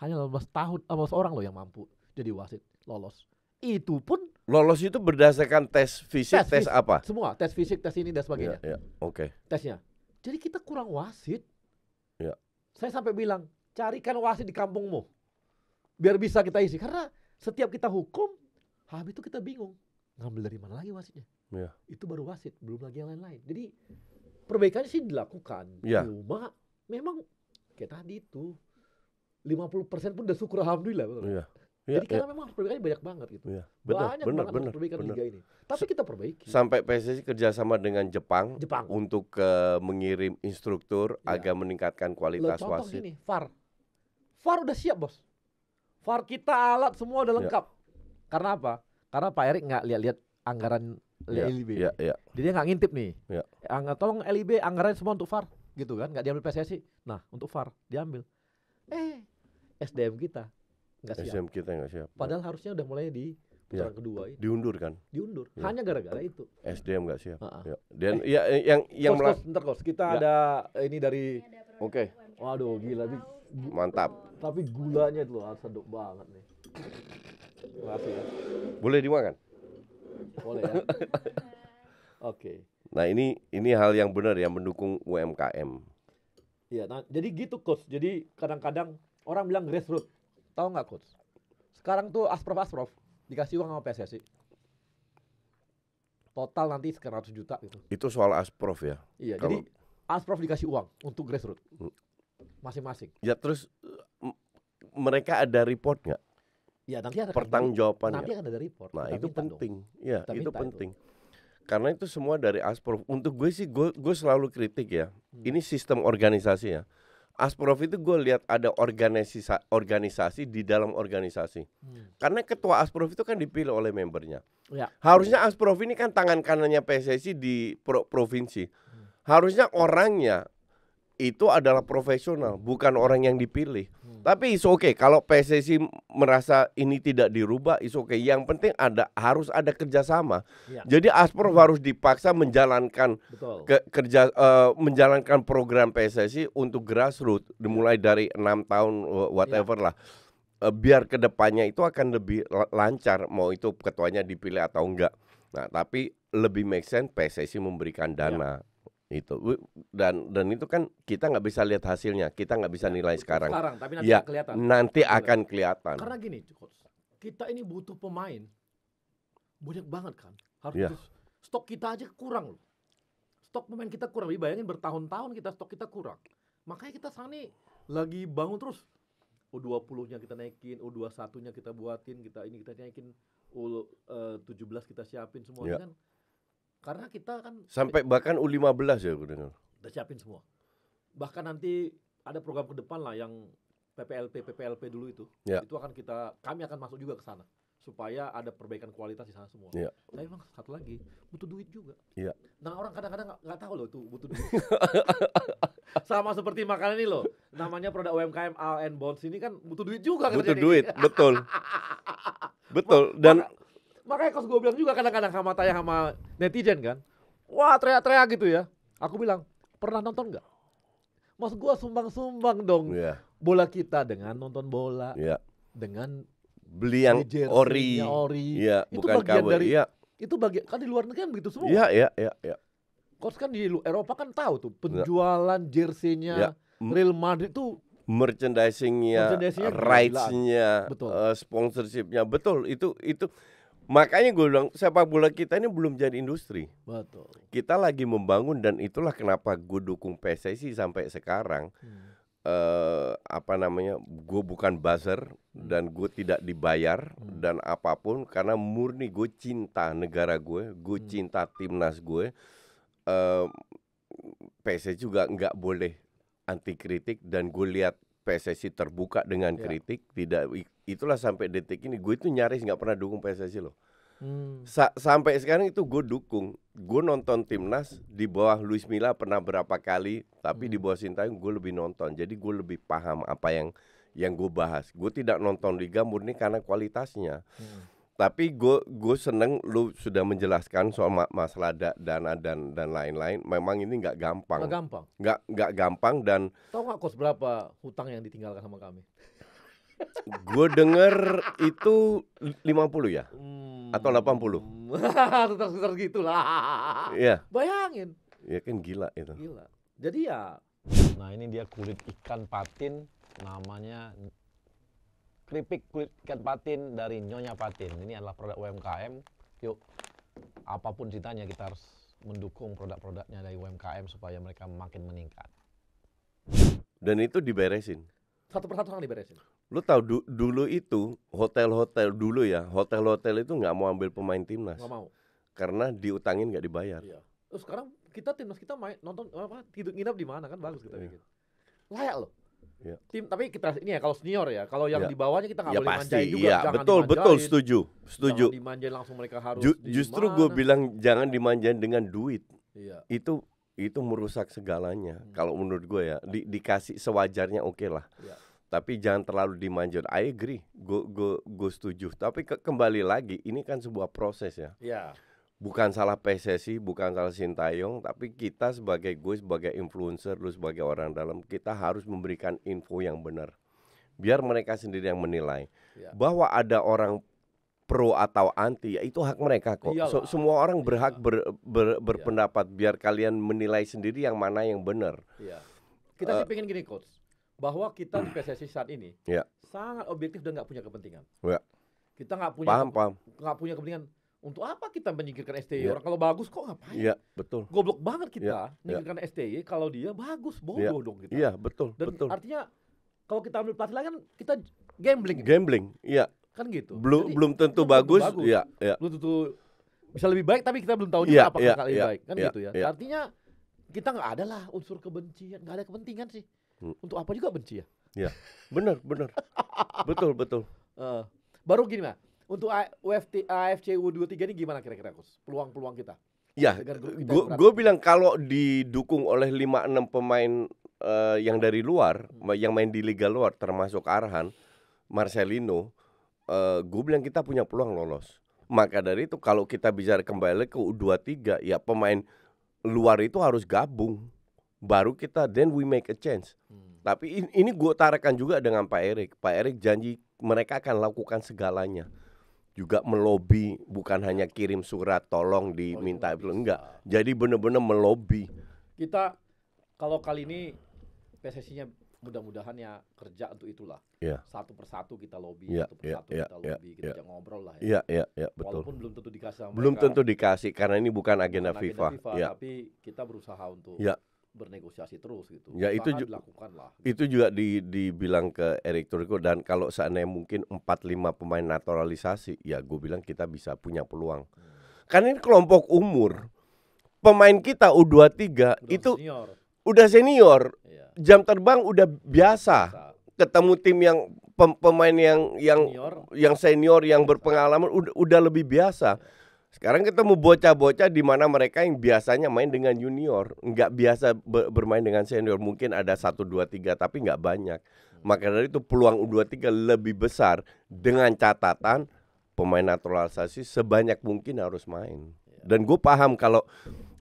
hanya 18 tahun, 18 eh, orang loh yang mampu jadi wasit lolos. Itu pun lolos itu berdasarkan tes fisik, tes, tes fisik, apa? Semua, tes fisik, tes ini dan sebagainya. Ya, ya. Oke. Okay. Tesnya. Jadi kita kurang wasit Ya. Saya sampai bilang, carikan wasit di kampungmu. Biar bisa kita isi. Karena setiap kita hukum, habis itu kita bingung. Ngambil dari mana lagi wasitnya? Ya. Itu baru wasit, belum lagi yang lain-lain. Jadi perbaikan sih dilakukan. Ya. Cuma memang kayak tadi itu, 50% pun udah syukur Alhamdulillah. Betul. Ya. Ya, Jadi ya. karena iya. memang perbaikannya banyak banget gitu. Ya, bener, banyak bener, banget perbaikan bener. liga ini. Tapi kita perbaiki. Sampai PSSI kerjasama dengan Jepang, Jepang. untuk uh, mengirim instruktur ya. agar meningkatkan kualitas Loh, wasit. Gini, VAR. VAR udah siap bos. VAR kita alat semua udah iya. lengkap. Ya. Karena apa? Karena Pak Erik nggak lihat-lihat anggaran ya, LIB. Ya, ya. Jadi dia nggak ngintip nih. Ya. Angga, tolong LIB anggaran semua untuk VAR gitu kan? Nggak diambil PSSI. Nah untuk VAR diambil. Eh SDM kita gak siap. SDM kita nggak siap. Padahal ya. harusnya udah mulai di iya. putaran ya. kedua itu. Diundur kan? Diundur. Ya. Hanya gara-gara itu. SDM nggak siap. Ya. Dan eh, ya yang yang kos, ntar kos. Kita ya. ada ini dari Oke. Okay. Waduh gila nih. Mantap. Tapi gulanya itu loh ah, sedok banget nih. Makasih ya. Boleh dimakan? Boleh ya. Oke. okay. Nah ini ini hal yang benar ya mendukung UMKM. Iya, nah, jadi gitu coach. Jadi kadang-kadang orang bilang grassroots. Tahu nggak coach? Sekarang tuh asprof asprof dikasih uang sama PSSI. Total nanti sekitar 100 juta gitu. Itu soal asprof ya? Iya. Kalo... Jadi asprof dikasih uang untuk grassroots hmm. masing-masing. Ya terus mereka ada report nggak? Ya nanti ada pertanggungjawaban. Nanti akan ada report. Nah ya, itu penting. Dong. Ya itu penting. Itu. Karena itu semua dari asprof. Untuk gue sih gue gue selalu kritik ya. Hmm. Ini sistem organisasi ya. Asprof itu gue lihat ada organisasi organisasi di dalam organisasi. Hmm. Karena ketua Asprof itu kan dipilih oleh membernya. Ya. Harusnya Asprof ini kan tangan kanannya PSSI di pro provinsi. Hmm. Harusnya orangnya itu adalah profesional, bukan orang yang dipilih. Hmm tapi is oke okay. kalau PSSI merasa ini tidak dirubah is oke. Okay. Yang penting ada harus ada kerjasama. Ya. Jadi Aspor hmm. harus dipaksa menjalankan Ke, kerja uh, menjalankan program PSSI untuk grassroots dimulai iya. dari enam tahun whatever ya. lah uh, biar kedepannya itu akan lebih lancar mau itu ketuanya dipilih atau enggak. Nah tapi lebih make sense PSSI memberikan iya. dana. Ya itu dan dan itu kan kita nggak bisa lihat hasilnya kita nggak bisa iya, nilai sekarang sekarang tapi nanti ya, kelihatan nanti akan kelihatan karena gini kita ini butuh pemain banyak banget kan harus ya. stok kita aja kurang loh stok pemain kita kurang bayangin bertahun-tahun kita stok kita kurang makanya kita sekarang nih lagi bangun terus U20-nya kita naikin, U21-nya kita buatin, kita ini kita naikin, u eh, belas kita siapin semua yeah. kan karena kita kan sampai bahkan U15 ya gue dengar. Udah siapin semua. Bahkan nanti ada program ke depan lah yang PPLP PPLP dulu itu. Ya. Itu akan kita kami akan masuk juga ke sana supaya ada perbaikan kualitas di sana semua. Ya. Tapi memang satu lagi butuh duit juga. Iya. Nah orang kadang-kadang nggak tahu loh itu butuh duit. Sama seperti makanan ini loh, namanya produk UMKM Al and Bonds ini kan butuh duit juga. Kan butuh duit, betul, betul. Dan Makanya kos gue bilang juga kadang-kadang sama tanya sama netizen kan. Wah teriak-teriak gitu ya. Aku bilang, pernah nonton nggak? Mas gue sumbang-sumbang dong yeah. bola kita dengan nonton bola. Yeah. Dengan beli yang ori. ori. Yeah, itu bukan bagian kabel. dari... Yeah. Itu bagian, kan di luar negeri kan begitu semua. Iya, iya, iya. iya kos kan di Eropa kan tahu tuh iya. penjualan jersinya yeah. Real Madrid tuh merchandisingnya, merchandisingnya rights-nya, uh, sponsorshipnya, betul itu itu Makanya gue bilang sepak bola kita ini belum jadi industri. Betul. Kita lagi membangun dan itulah kenapa gue dukung PSSI sampai sekarang. Hmm. Uh, apa namanya? Gue bukan buzzer hmm. dan gue tidak dibayar hmm. dan apapun karena murni gue cinta negara gue, gue hmm. cinta timnas gue. Uh, PSSI juga nggak boleh anti kritik dan gue lihat PSSI terbuka dengan ya. kritik, tidak itulah sampai detik ini gue itu nyaris nggak pernah dukung PSSI loh. Hmm. Sa sampai sekarang itu gue dukung. Gue nonton timnas di bawah Luis Milla pernah berapa kali, tapi hmm. di bawah Sintayong gue lebih nonton. Jadi gue lebih paham apa yang yang gue bahas. Gue tidak nonton liga murni karena kualitasnya. Hmm. Tapi gue gue seneng lu sudah menjelaskan soal ma masalah da dana dan dan lain-lain. Memang ini nggak gampang. Nggak gampang. Nggak nggak gampang dan. Tahu nggak kos berapa hutang yang ditinggalkan sama kami? Gue denger itu 50 ya? Hmm. Atau 80? sekitar gitu lah. Iya. Bayangin. Ya kan gila itu. Gila. Jadi ya. Nah ini dia kulit ikan patin namanya keripik kulit ikan patin dari Nyonya Patin. Ini adalah produk UMKM. Yuk apapun ceritanya kita harus mendukung produk-produknya dari UMKM supaya mereka makin meningkat. Dan itu diberesin? Satu persatu orang diberesin. Lu tahu du dulu itu hotel-hotel dulu ya, hotel-hotel itu nggak mau ambil pemain timnas. Gak mau. Karena diutangin nggak dibayar. Iya. Terus sekarang kita timnas kita main nonton apa tidur nginap di mana kan bagus kita iya. bikin. Layak loh. Ya. Tim tapi kita ini ya kalau senior ya, kalau yang ya. di bawahnya kita nggak ya, boleh pasti, manjain juga, ya. jangan betul dimanjain. betul setuju. Setuju. Jangan dimanjain langsung mereka harus Ju Justru gue bilang jangan dimanjain dengan duit. Iya. Itu itu merusak segalanya hmm. kalau menurut gue ya. Di, dikasih sewajarnya oke okay lah. Iya tapi jangan terlalu dimanjur. I agree, gue gue gue setuju. Tapi ke, kembali lagi, ini kan sebuah proses ya. Yeah. Bukan salah PSSI, bukan salah Sintayong, tapi kita sebagai gue sebagai influencer, lu sebagai orang dalam, kita harus memberikan info yang benar. Biar mereka sendiri yang menilai yeah. bahwa ada orang pro atau anti, ya itu hak mereka kok. So, semua orang berhak ber, ber, iya. berpendapat. Biar kalian menilai sendiri yang mana yang benar. Yeah. Kita uh, sih eh, pengen gini coach bahwa kita di PSSI saat ini yeah. sangat objektif dan nggak punya kepentingan. Yeah. Kita nggak punya paham, paham. nggak punya kepentingan. Untuk apa kita menyingkirkan STY? Yeah. Orang kalau bagus kok ngapain? Iya, betul. Goblok banget kita yeah. Ya. menyingkirkan yeah. STY kalau dia bagus, bodoh ya. dong kita. Iya, betul, dan betul. Artinya kalau kita ambil pelatih lain kan kita gambling. Gambling, iya. Kan gitu. Belum Jadi, belum tentu bagus, iya, iya. Belum tentu bisa lebih baik tapi kita belum tahu iya, juga yeah, apakah yeah, lebih yeah, baik, kan yeah, gitu ya. ya. Artinya kita nggak ada lah unsur kebencian, nggak ada kepentingan sih. Hmm. Untuk apa juga benci ya? Ya, benar, benar. betul, betul. Uh, baru gini, mak. Untuk UFT, AFC U23 ini gimana kira-kira, Kus? Peluang-peluang kita? Ya, iya, gue bilang kalau didukung oleh lima enam pemain uh, yang dari luar, hmm. yang main di liga luar, termasuk Arhan, Marcelino, uh, eh, gue bilang kita punya peluang lolos. Maka dari itu kalau kita bicara kembali ke U23, ya pemain luar itu harus gabung baru kita then we make a change. Hmm. Tapi ini, ini gue tarikan juga dengan Pak Erik. Pak Erik janji mereka akan lakukan segalanya. Juga melobi bukan hanya kirim surat tolong diminta oh, enggak. Jadi benar-benar melobi. Kita kalau kali ini PSSI-nya mudah-mudahan ya kerja untuk itulah. Yeah. Satu persatu kita lobby, iya, yeah, satu iya, persatu yeah, kita yeah, lobby, yeah, kita yeah. ngobrol lah ya. Iya, yeah, yeah, yeah, betul. Walaupun belum tentu dikasih Belum mereka, tentu dikasih karena ini bukan agenda bukan FIFA. Agenda FIFA yeah. tapi kita berusaha untuk yeah bernegosiasi terus gitu. Ya itu ju Gitu. Itu juga di, dibilang ke Erik Turiko dan kalau seandainya mungkin 4-5 pemain naturalisasi, ya gue bilang kita bisa punya peluang. Hmm. Karena ini kelompok umur. Pemain kita U23 udah itu senior. udah senior. Iya. Jam terbang udah biasa. biasa. Ketemu tim yang pemain yang yang senior. yang senior yang berpengalaman udah, udah lebih biasa. Iya sekarang kita mau bocah-bocah di mana mereka yang biasanya main dengan junior, nggak biasa bermain dengan senior. Mungkin ada satu dua tiga tapi nggak banyak. Hmm. Maka dari itu peluang u tiga lebih besar dengan catatan pemain naturalisasi sebanyak mungkin harus main. Iya. Dan gue paham kalau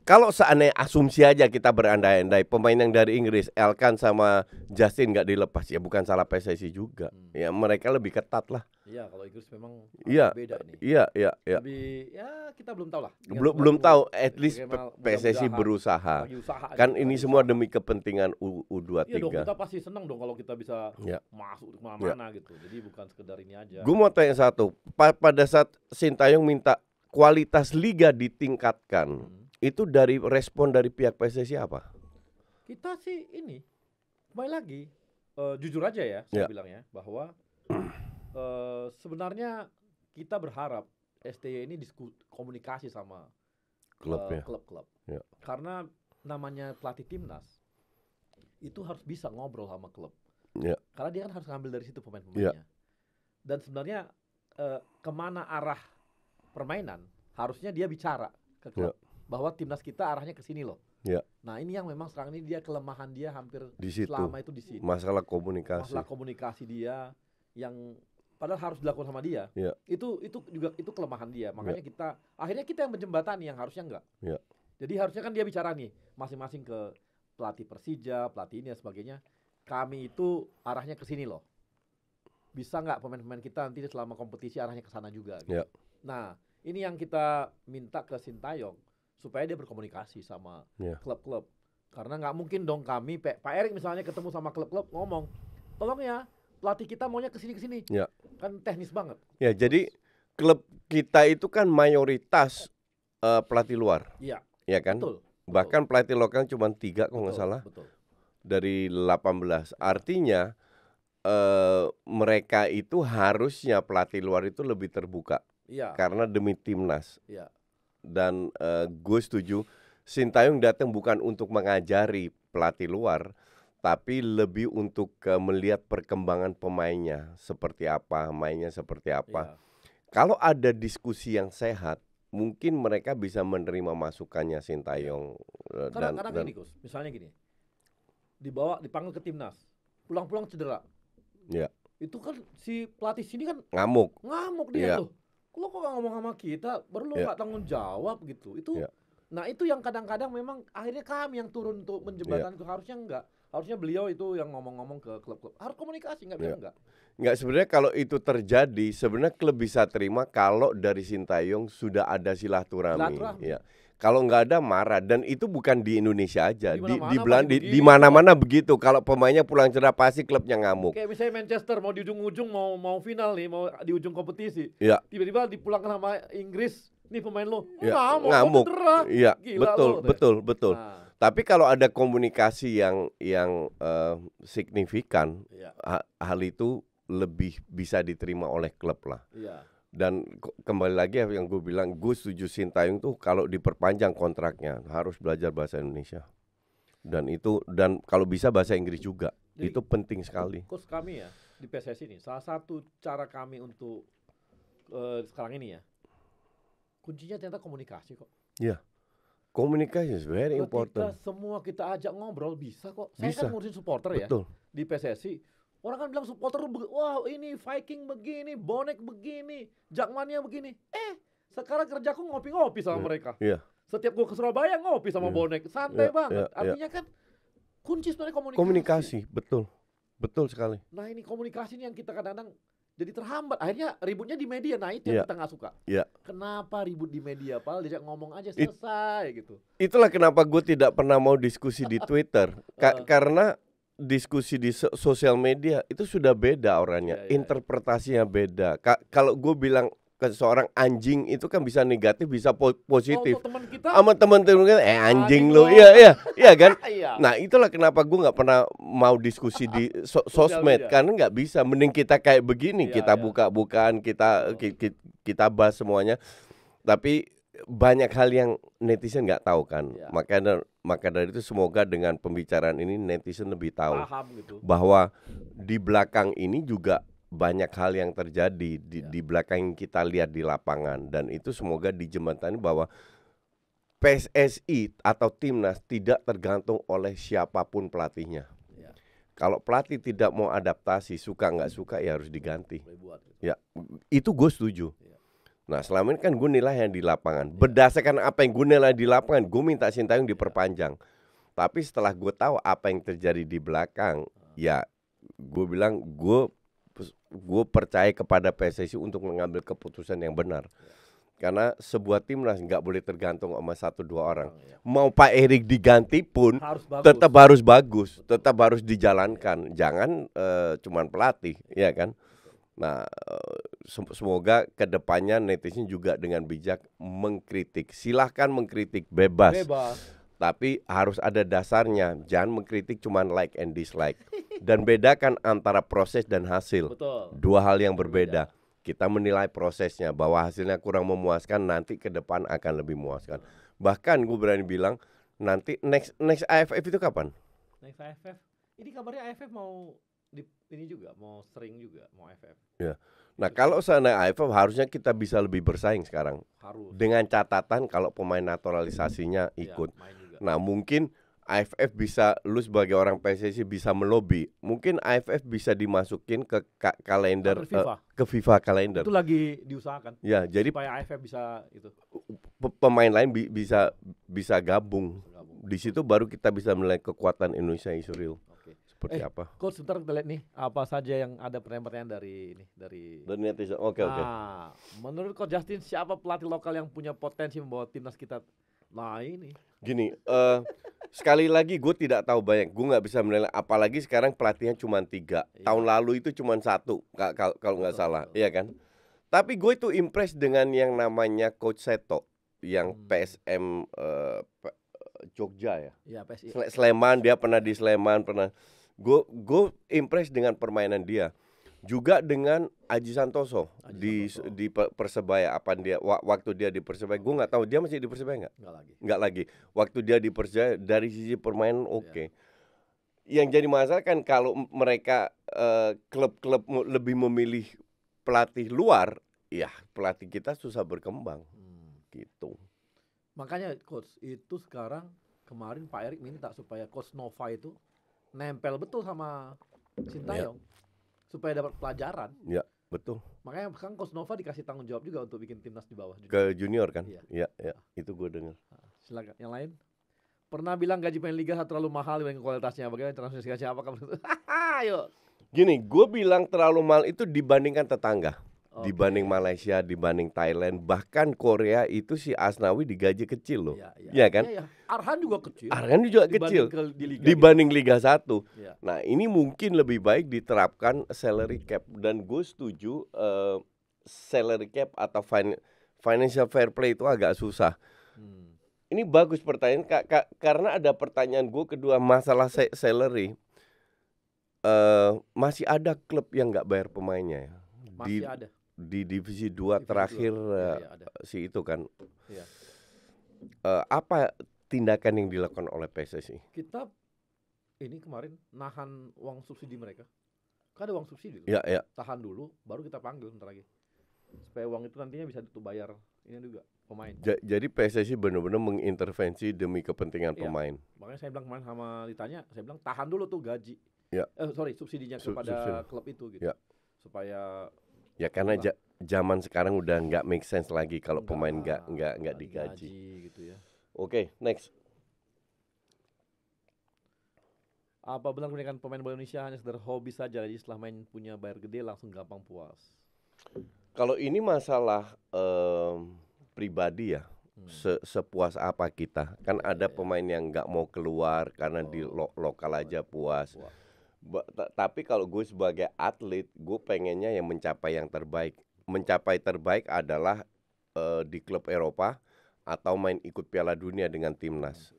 kalau seandainya asumsi aja kita berandai-andai pemain yang dari Inggris Elkan sama Justin nggak dilepas ya bukan salah PSSI juga hmm. ya mereka lebih ketat lah iya kalau Inggris memang iya beda nih iya iya iya Tapi ya kita belum tahu lah belum belum tahu at least PSSI berusaha kan aja, ini semua demi kepentingan U U23 iya dong kita pasti senang dong kalau kita bisa ya. masuk kemana-mana iya. ya. gitu jadi bukan sekedar ini aja gue mau tanya satu pa pada saat Sintayong minta kualitas liga ditingkatkan hmm itu dari respon dari pihak PSSI apa? Kita sih ini kembali lagi uh, jujur aja ya saya yeah. bilangnya bahwa uh, sebenarnya kita berharap STY ini komunikasi sama klub eh, ya. klub-klub. Ya. Karena namanya pelatih timnas itu harus bisa ngobrol sama klub. Ya. Karena dia kan harus ngambil dari situ pemain-pemainnya. Ya. Dan sebenarnya uh, kemana arah permainan harusnya dia bicara ke klub. Ya bahwa timnas kita arahnya ke sini loh. Ya. Nah ini yang memang sekarang ini dia kelemahan dia hampir di situ. selama itu di situ. Masalah komunikasi. Masalah komunikasi dia yang padahal harus dilakukan sama dia. Ya. Itu itu juga itu kelemahan dia. Makanya ya. kita akhirnya kita yang menjembatani yang harusnya enggak. Ya. Jadi harusnya kan dia bicara nih masing-masing ke pelatih Persija, pelatih ini dan sebagainya. Kami itu arahnya ke sini loh. Bisa nggak pemain-pemain kita nanti selama kompetisi arahnya ke sana juga. Gitu. Ya. Nah ini yang kita minta ke Sintayong supaya dia berkomunikasi sama iya. klub-klub. Yeah. Karena nggak mungkin dong kami Pak Erik misalnya ketemu sama klub-klub ngomong, tolong ya pelatih kita maunya kesini kesini. Yeah. Kan teknis banget. Ya yeah, jadi klub kita itu kan mayoritas uh, pelatih luar. Iya. Iya kan? Betul. Bahkan pelatih lokal cuma tiga kalau nggak salah. Betul. Dari 18. Artinya uh, mereka itu harusnya pelatih luar itu lebih terbuka. ya. Karena demi timnas. Ya dan uh, eh, gue setuju Sintayong datang bukan untuk mengajari pelatih luar tapi lebih untuk uh, melihat perkembangan pemainnya seperti apa mainnya seperti apa yeah. kalau ada diskusi yang sehat mungkin mereka bisa menerima masukannya Sintayong yeah. Iya. karena, dan karena dan, gini Gus misalnya gini dibawa dipanggil ke timnas pulang-pulang cedera yeah. itu kan si pelatih sini kan ngamuk ngamuk dia yeah. tuh lo kok gak ngomong sama kita baru lo ya. yeah. gak tanggung jawab gitu itu yeah. nah itu yang kadang-kadang memang akhirnya kami yang turun untuk menjembatan yeah. harusnya enggak harusnya beliau itu yang ngomong-ngomong ke klub-klub harus komunikasi nggak bisa yeah. enggak nggak sebenarnya kalau itu terjadi sebenarnya klub bisa terima kalau dari sintayong sudah ada silaturahmi, silaturahmi. Ya kalau nggak ada marah dan itu bukan di Indonesia aja, di di Belanda di mana-mana begitu. Kalau pemainnya pulang cerah pasti klubnya ngamuk. Kayak misalnya Manchester mau di ujung-ujung mau mau final nih, mau di ujung kompetisi. Ya. Tiba-tiba dipulangkan sama Inggris, nih pemain lo ya. ngamuk. Ngamuk. Iya, betul, lo, betul, betul. Nah. Tapi kalau ada komunikasi yang yang uh, signifikan, ya. hal itu lebih bisa diterima oleh klub lah. Ya dan kembali lagi yang gue bilang gue setuju Sintayong tuh kalau diperpanjang kontraknya harus belajar bahasa Indonesia dan itu dan kalau bisa bahasa Inggris juga Jadi, itu penting sekali. Coach kami ya di PSSI ini salah satu cara kami untuk uh, sekarang ini ya kuncinya ternyata komunikasi kok. Iya. Yeah. Komunikasi is very important. Kita semua kita ajak ngobrol bisa kok. Saya kan bisa. kan ngurusin supporter ya, Betul. ya di PSSI Orang kan bilang supporter, wah ini Viking begini, bonek begini, Jakmania begini. Eh, sekarang kerjaku ngopi-ngopi sama yeah. mereka. Yeah. Setiap gua ke Surabaya ngopi sama yeah. bonek, iya, santai yeah. banget. Yeah. Artinya yeah. kan kunci sebenarnya komunikasi. Komunikasi, betul. Betul sekali. Nah ini komunikasi yang kita kadang-kadang jadi terhambat. Akhirnya ributnya di media. Nah itu yeah. yang iya. kita nggak suka. Yeah. Kenapa ribut di media? Pak, diajak ngomong aja selesai It, gitu. Itulah kenapa gue tidak pernah mau diskusi di Twitter. Ka Karena diskusi di sosial media itu sudah beda orangnya, ya, ya, interpretasinya beda. Ka kalau gue bilang ke seorang anjing itu kan bisa negatif, bisa po positif. Oh, temen kita, sama teman-teman eh anjing lo, iya iya iya kan. ya. Nah itulah kenapa gue nggak pernah mau diskusi di so sosmed karena nggak bisa. Mending kita kayak begini, ya, kita ya. buka-bukaan, kita, oh. kita kita bahas semuanya. Tapi banyak hal yang netizen nggak tahu kan. Ya. Makanya maka dari itu semoga dengan pembicaraan ini netizen lebih tahu Paham gitu. bahwa di belakang ini juga banyak hal yang terjadi di, ya. di belakang yang kita lihat di lapangan dan itu semoga di dijembatani bahwa PSSI atau timnas tidak tergantung oleh siapapun pelatihnya. Ya. Kalau pelatih tidak mau adaptasi suka nggak suka ya harus diganti. Gitu. Ya itu gue setuju. Ya Nah selama ini kan gue nilai yang di lapangan. Berdasarkan apa yang gue nilai di lapangan, gue minta Sintayong diperpanjang. Tapi setelah gue tahu apa yang terjadi di belakang, ya gue bilang gue gue percaya kepada PSSI untuk mengambil keputusan yang benar. Karena sebuah timnas nggak boleh tergantung sama satu dua orang. Oh, iya. Mau Pak Erik diganti pun harus tetap harus bagus, tetap harus dijalankan. Jangan uh, cuman pelatih, ya kan? Nah, eh, semoga kedepannya netizen juga dengan bijak mengkritik. Silahkan mengkritik bebas. Bebas. Tapi harus ada dasarnya. Jangan mengkritik cuma like and dislike. Dan bedakan antara proses dan hasil. Betul. Dua hal yang berbeda. Kita menilai prosesnya bahwa hasilnya kurang memuaskan, nanti ke depan akan lebih memuaskan. Bahkan gue berani bilang nanti next next AFF itu kapan? Next AFF. Ini kabarnya AFF mau di, ini juga mau sering juga mau FF. Ya. Nah, kalau seandainya AFF harusnya kita bisa lebih bersaing sekarang. Harus. Dengan catatan kalau pemain naturalisasinya iya, ikut. Ya, nah, mungkin AFF bisa lu sebagai orang PSSI bisa melobi. Mungkin AFF bisa dimasukin ke ka kalender FIFA. Uh, ke FIFA kalender. Itu lagi diusahakan. Ya, jadi supaya AFF bisa itu. Pemain lain bi bisa bisa gabung. gabung. Di situ baru kita bisa melihat kekuatan Indonesia Israel. Okay seperti eh, apa? Coach sebentar kita lihat nih apa saja yang ada pertanyaan-pertanyaan dari ini dari dari netizen. Oke okay, nah, oke. Okay. Menurut Coach Justin siapa pelatih lokal yang punya potensi membawa timnas kita Nah ini. Gini, uh, sekali lagi gue tidak tahu banyak. Gue nggak bisa menilai. Apalagi sekarang pelatihnya cuma tiga. Iya. Tahun lalu itu cuma satu, kalau nggak salah, betul. iya kan? Tapi gue itu impress dengan yang namanya Coach Seto, yang hmm. PSM uh, eh, Jogja ya. ya PSI. Sleman dia pernah di Sleman pernah gue gue impress dengan permainan dia juga dengan Aji Santoso, Aji di Santoso. di persebaya apa dia waktu dia di persebaya gue nggak tahu dia masih di persebaya nggak nggak lagi nggak lagi waktu dia di persebaya dari sisi permainan iya. oke okay. yeah. yang jadi masalah kan kalau mereka eh, klub-klub uh, lebih memilih pelatih luar ya pelatih kita susah berkembang hmm. gitu makanya coach itu sekarang kemarin Pak Erik minta supaya coach Nova itu nempel betul sama Sintayong yeah. supaya dapat pelajaran. Iya, betul. Makanya sekarang Coach Nova dikasih tanggung jawab juga untuk bikin timnas di bawah junior. Ke junior kan? Iya, iya, yeah, itu gue dengar. Silakan. Yang lain? Pernah bilang gaji pemain liga terlalu mahal dengan kualitasnya. Bagaimana apa kamu? Ayo. Gini, gue bilang terlalu mahal itu dibandingkan tetangga okay. dibanding Malaysia, dibanding Thailand, bahkan Korea itu si Asnawi digaji kecil loh. Iya ya. ya iya kan? Ya, ya. Arhan juga kecil. Arhan juga dibanding kecil ke, di Liga dibanding Liga 1. Ya. Nah, ini mungkin lebih baik diterapkan salary cap dan gue setuju uh, salary cap atau fin financial fair play itu agak susah. Hmm. Ini bagus pertanyaan kak, kak, karena ada pertanyaan gue kedua masalah salary. Uh, masih ada klub yang nggak bayar pemainnya ya? Masih di, ada di divisi 2 terakhir dua. Ya, ya, si itu kan. Ya. Uh, apa tindakan yang dilakukan oleh PSSI? Kita ini kemarin nahan uang subsidi mereka. Kan ada uang subsidi. Ya, ya. Tahan dulu baru kita panggil bentar lagi. Supaya uang itu nantinya bisa bayar ini juga pemain. Ja, jadi PSSI benar-benar mengintervensi demi kepentingan ya. pemain. Makanya saya bilang kemarin sama ditanya, saya bilang tahan dulu tuh gaji. Ya. Eh, sorry, subsidinya Sub kepada subsidi. klub itu gitu. Ya. Supaya ya karena ja, zaman sekarang udah nggak make sense lagi kalau enggak, pemain nggak nggak nggak digaji. gitu ya. Oke, okay, next. Apa benar kebanyakan pemain bola Indonesia hanya sekedar hobi saja jadi setelah main punya bayar gede langsung gampang puas. Kalau ini masalah um, pribadi ya. Hmm. Se sepuas apa kita kan iya, ada iya. pemain yang nggak mau keluar karena oh. di lo lokal aja puas. puas tapi kalau gue sebagai atlet gue pengennya yang mencapai yang terbaik mencapai terbaik adalah uh, di klub Eropa atau main ikut Piala Dunia dengan timnas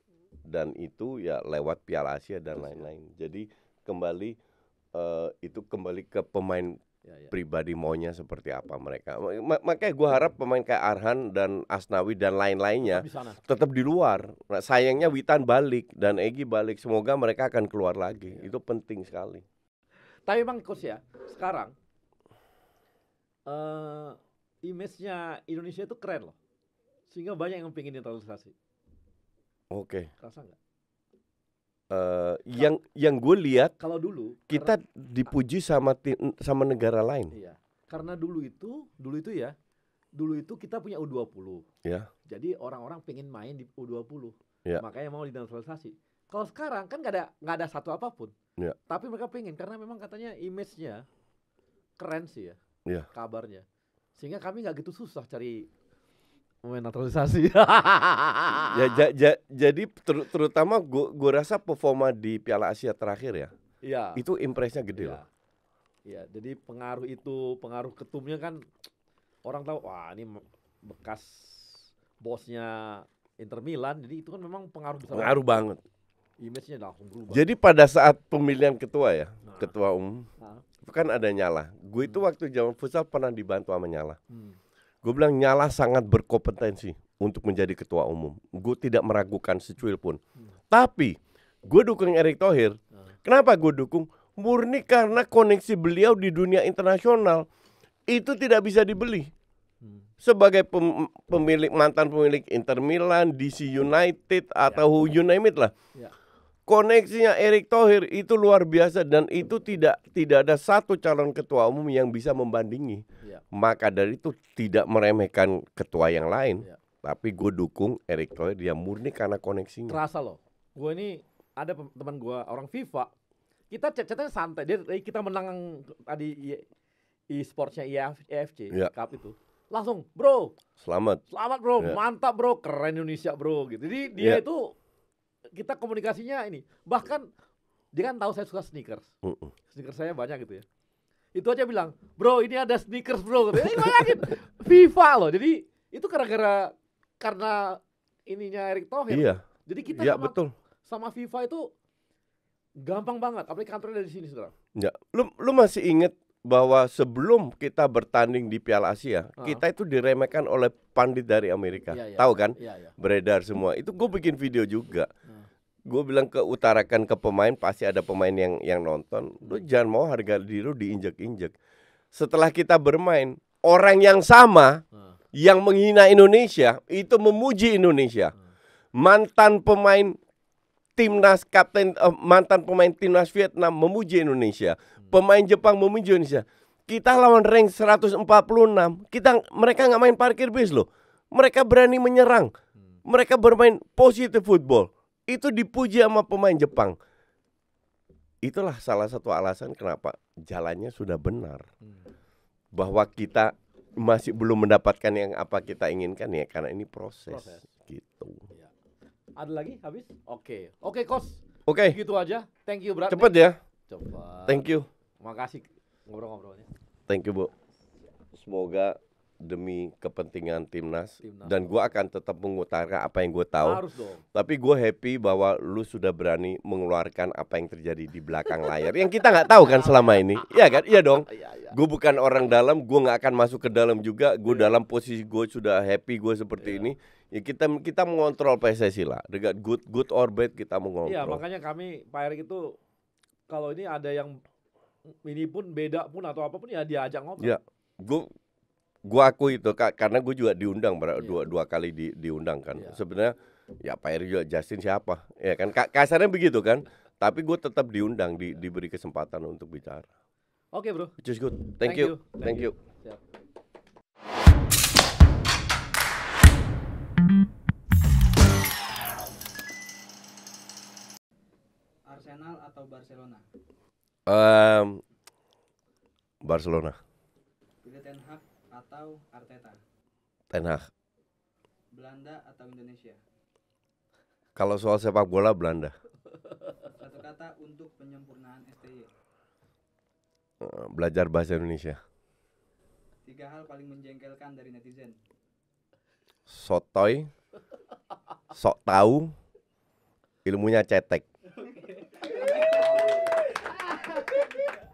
dan itu ya lewat Piala Asia dan lain-lain jadi kembali uh, itu kembali ke pemain Ya, ya. pribadi maunya seperti apa mereka. Makanya gue harap pemain kayak Arhan dan Asnawi dan lain-lainnya tetap di luar. Nah, sayangnya Witan balik dan Egi balik. Semoga mereka akan keluar lagi. Ya. Itu penting sekali. Tapi bang Kus ya, sekarang uh, image-nya Indonesia itu keren loh. Sehingga banyak yang pengen naturalisasi. Oke. Okay. Rasa nggak? uh, eh, kalo, yang yang gue lihat kalau dulu kita karena, dipuji sama tim, sama negara lain. Iya. Karena dulu itu, dulu itu ya, dulu itu kita punya U20. Yeah. Jadi orang-orang pengen main di U20. Yeah. Makanya mau dinasionalisasi. Kalau sekarang kan gak ada nggak ada satu apapun. Yeah. Tapi mereka pengen karena memang katanya image-nya keren sih ya. Yeah. Kabarnya. Sehingga kami nggak gitu susah cari naturalisasi. ya, ja, ja, jadi ter, terutama gua, gua rasa performa di Piala Asia terakhir ya. Iya. Itu impresnya gede ya. loh. Iya, jadi pengaruh itu, pengaruh ketumnya kan orang tahu wah ini bekas bosnya Inter Milan, jadi itu kan memang pengaruh besar. Pengaruh banget. Image-nya langsung berubah. Jadi pada saat pemilihan ketua ya, nah. ketua umum, nah. kan ada nyala. Gue itu hmm. waktu zaman futsal pernah dibantu sama nyala. Hmm Gue bilang Nyala sangat berkompetensi untuk menjadi ketua umum. Gue tidak meragukan secuil pun. Hmm. Tapi gue dukung Erick Thohir. Hmm. Kenapa gue dukung? Murni karena koneksi beliau di dunia internasional itu tidak bisa dibeli. Hmm. Sebagai pem pemilik mantan pemilik Inter Milan, DC United atau ya. you lah. Ya koneksinya Erick Thohir itu luar biasa dan itu tidak tidak ada satu calon ketua umum yang bisa membandingi. Ya. Maka dari itu tidak meremehkan ketua yang lain, ya. tapi gue dukung Erick Thohir dia murni karena koneksinya. Terasa loh, gue ini ada teman gue orang FIFA, kita chat-chatnya santai, dia eh, kita menang tadi e-, e-sportsnya EFC. E ya. Cup itu langsung bro selamat selamat bro ya. mantap bro keren Indonesia bro gitu jadi dia ya. itu kita komunikasinya ini. Bahkan dia kan tahu saya suka sneakers. Uh -uh. Sneakers saya banyak gitu ya. Itu aja bilang, "Bro, ini ada sneakers, Bro." Eh, ini bayangin. FIFA loh. Jadi itu gara-gara karena ininya Erick Thohir. Iya. Jadi kita ya, sama, betul. sama FIFA itu gampang banget. Apalagi kantornya dari sini, sekarang Ya. Lu lu masih inget bahwa sebelum kita bertanding di Piala Asia, uh -huh. kita itu diremehkan oleh pandit dari Amerika. Yeah, yeah. Tahu kan? Yeah, yeah. Beredar semua. Itu gue bikin video juga. Uh. Gue bilang ke utarakan ke pemain pasti ada pemain yang yang nonton. Lu jangan mau harga diri diinjak-injak Setelah kita bermain, orang yang sama uh. yang menghina Indonesia itu memuji Indonesia. Uh. Mantan pemain timnas kapten uh, mantan pemain timnas Vietnam memuji Indonesia Pemain Jepang memuji Indonesia. Kita lawan rank 146, kita mereka nggak main parkir bis loh. Mereka berani menyerang. Hmm. Mereka bermain positif football. Itu dipuji sama pemain Jepang. Itulah salah satu alasan kenapa jalannya sudah benar. Hmm. Bahwa kita masih belum mendapatkan yang apa kita inginkan ya karena ini proses, proses. gitu. Ya. Ada lagi habis? Oke. Okay. Oke, okay, Kos. Oke. Okay. Gitu aja. Thank you, Bro. Cepat ya. Cepat. Thank you. Makasih ngobrol-ngobrolnya. Thank you, Bu. Semoga demi kepentingan timnas, timnas. dan gue akan tetap mengutarakan apa yang gue tahu. Harus dong. Tapi gue happy bahwa lu sudah berani mengeluarkan apa yang terjadi di belakang layar yang kita nggak tahu kan selama ini, iya kan? Iya dong. Iya, iya, iya. Gue bukan orang dalam, gue nggak akan masuk ke dalam juga. Gue yeah. dalam posisi gue sudah happy gue seperti yeah. ini. Ya kita kita mengontrol PSSI lah. Dengan good good orbit kita mengontrol. Iya makanya kami Pak Erik itu kalau ini ada yang ini pun beda pun atau apapun ya diajak ngobrol. Ya, gua gue aku itu karena gue juga diundang ya. dua dua kali di, diundang kan. Ya. Sebenarnya ya Pak Eri juga Justin siapa ya kan kasarnya begitu kan. Tapi gue tetap diundang di, iya. diberi kesempatan untuk bicara. Oke okay, bro. Which good. Thank, Thank you. you. Thank you. Thank you. Siap. Arsenal atau Barcelona? Um, Barcelona. Pilih Ten Hag atau Arteta? Ten Hag. Belanda atau Indonesia? Kalau soal sepak bola Belanda. Satu kata untuk penyempurnaan STY. Eh, belajar bahasa Indonesia. Tiga hal paling menjengkelkan dari netizen. Sotoy, sok tahu, ilmunya cetek. Applaus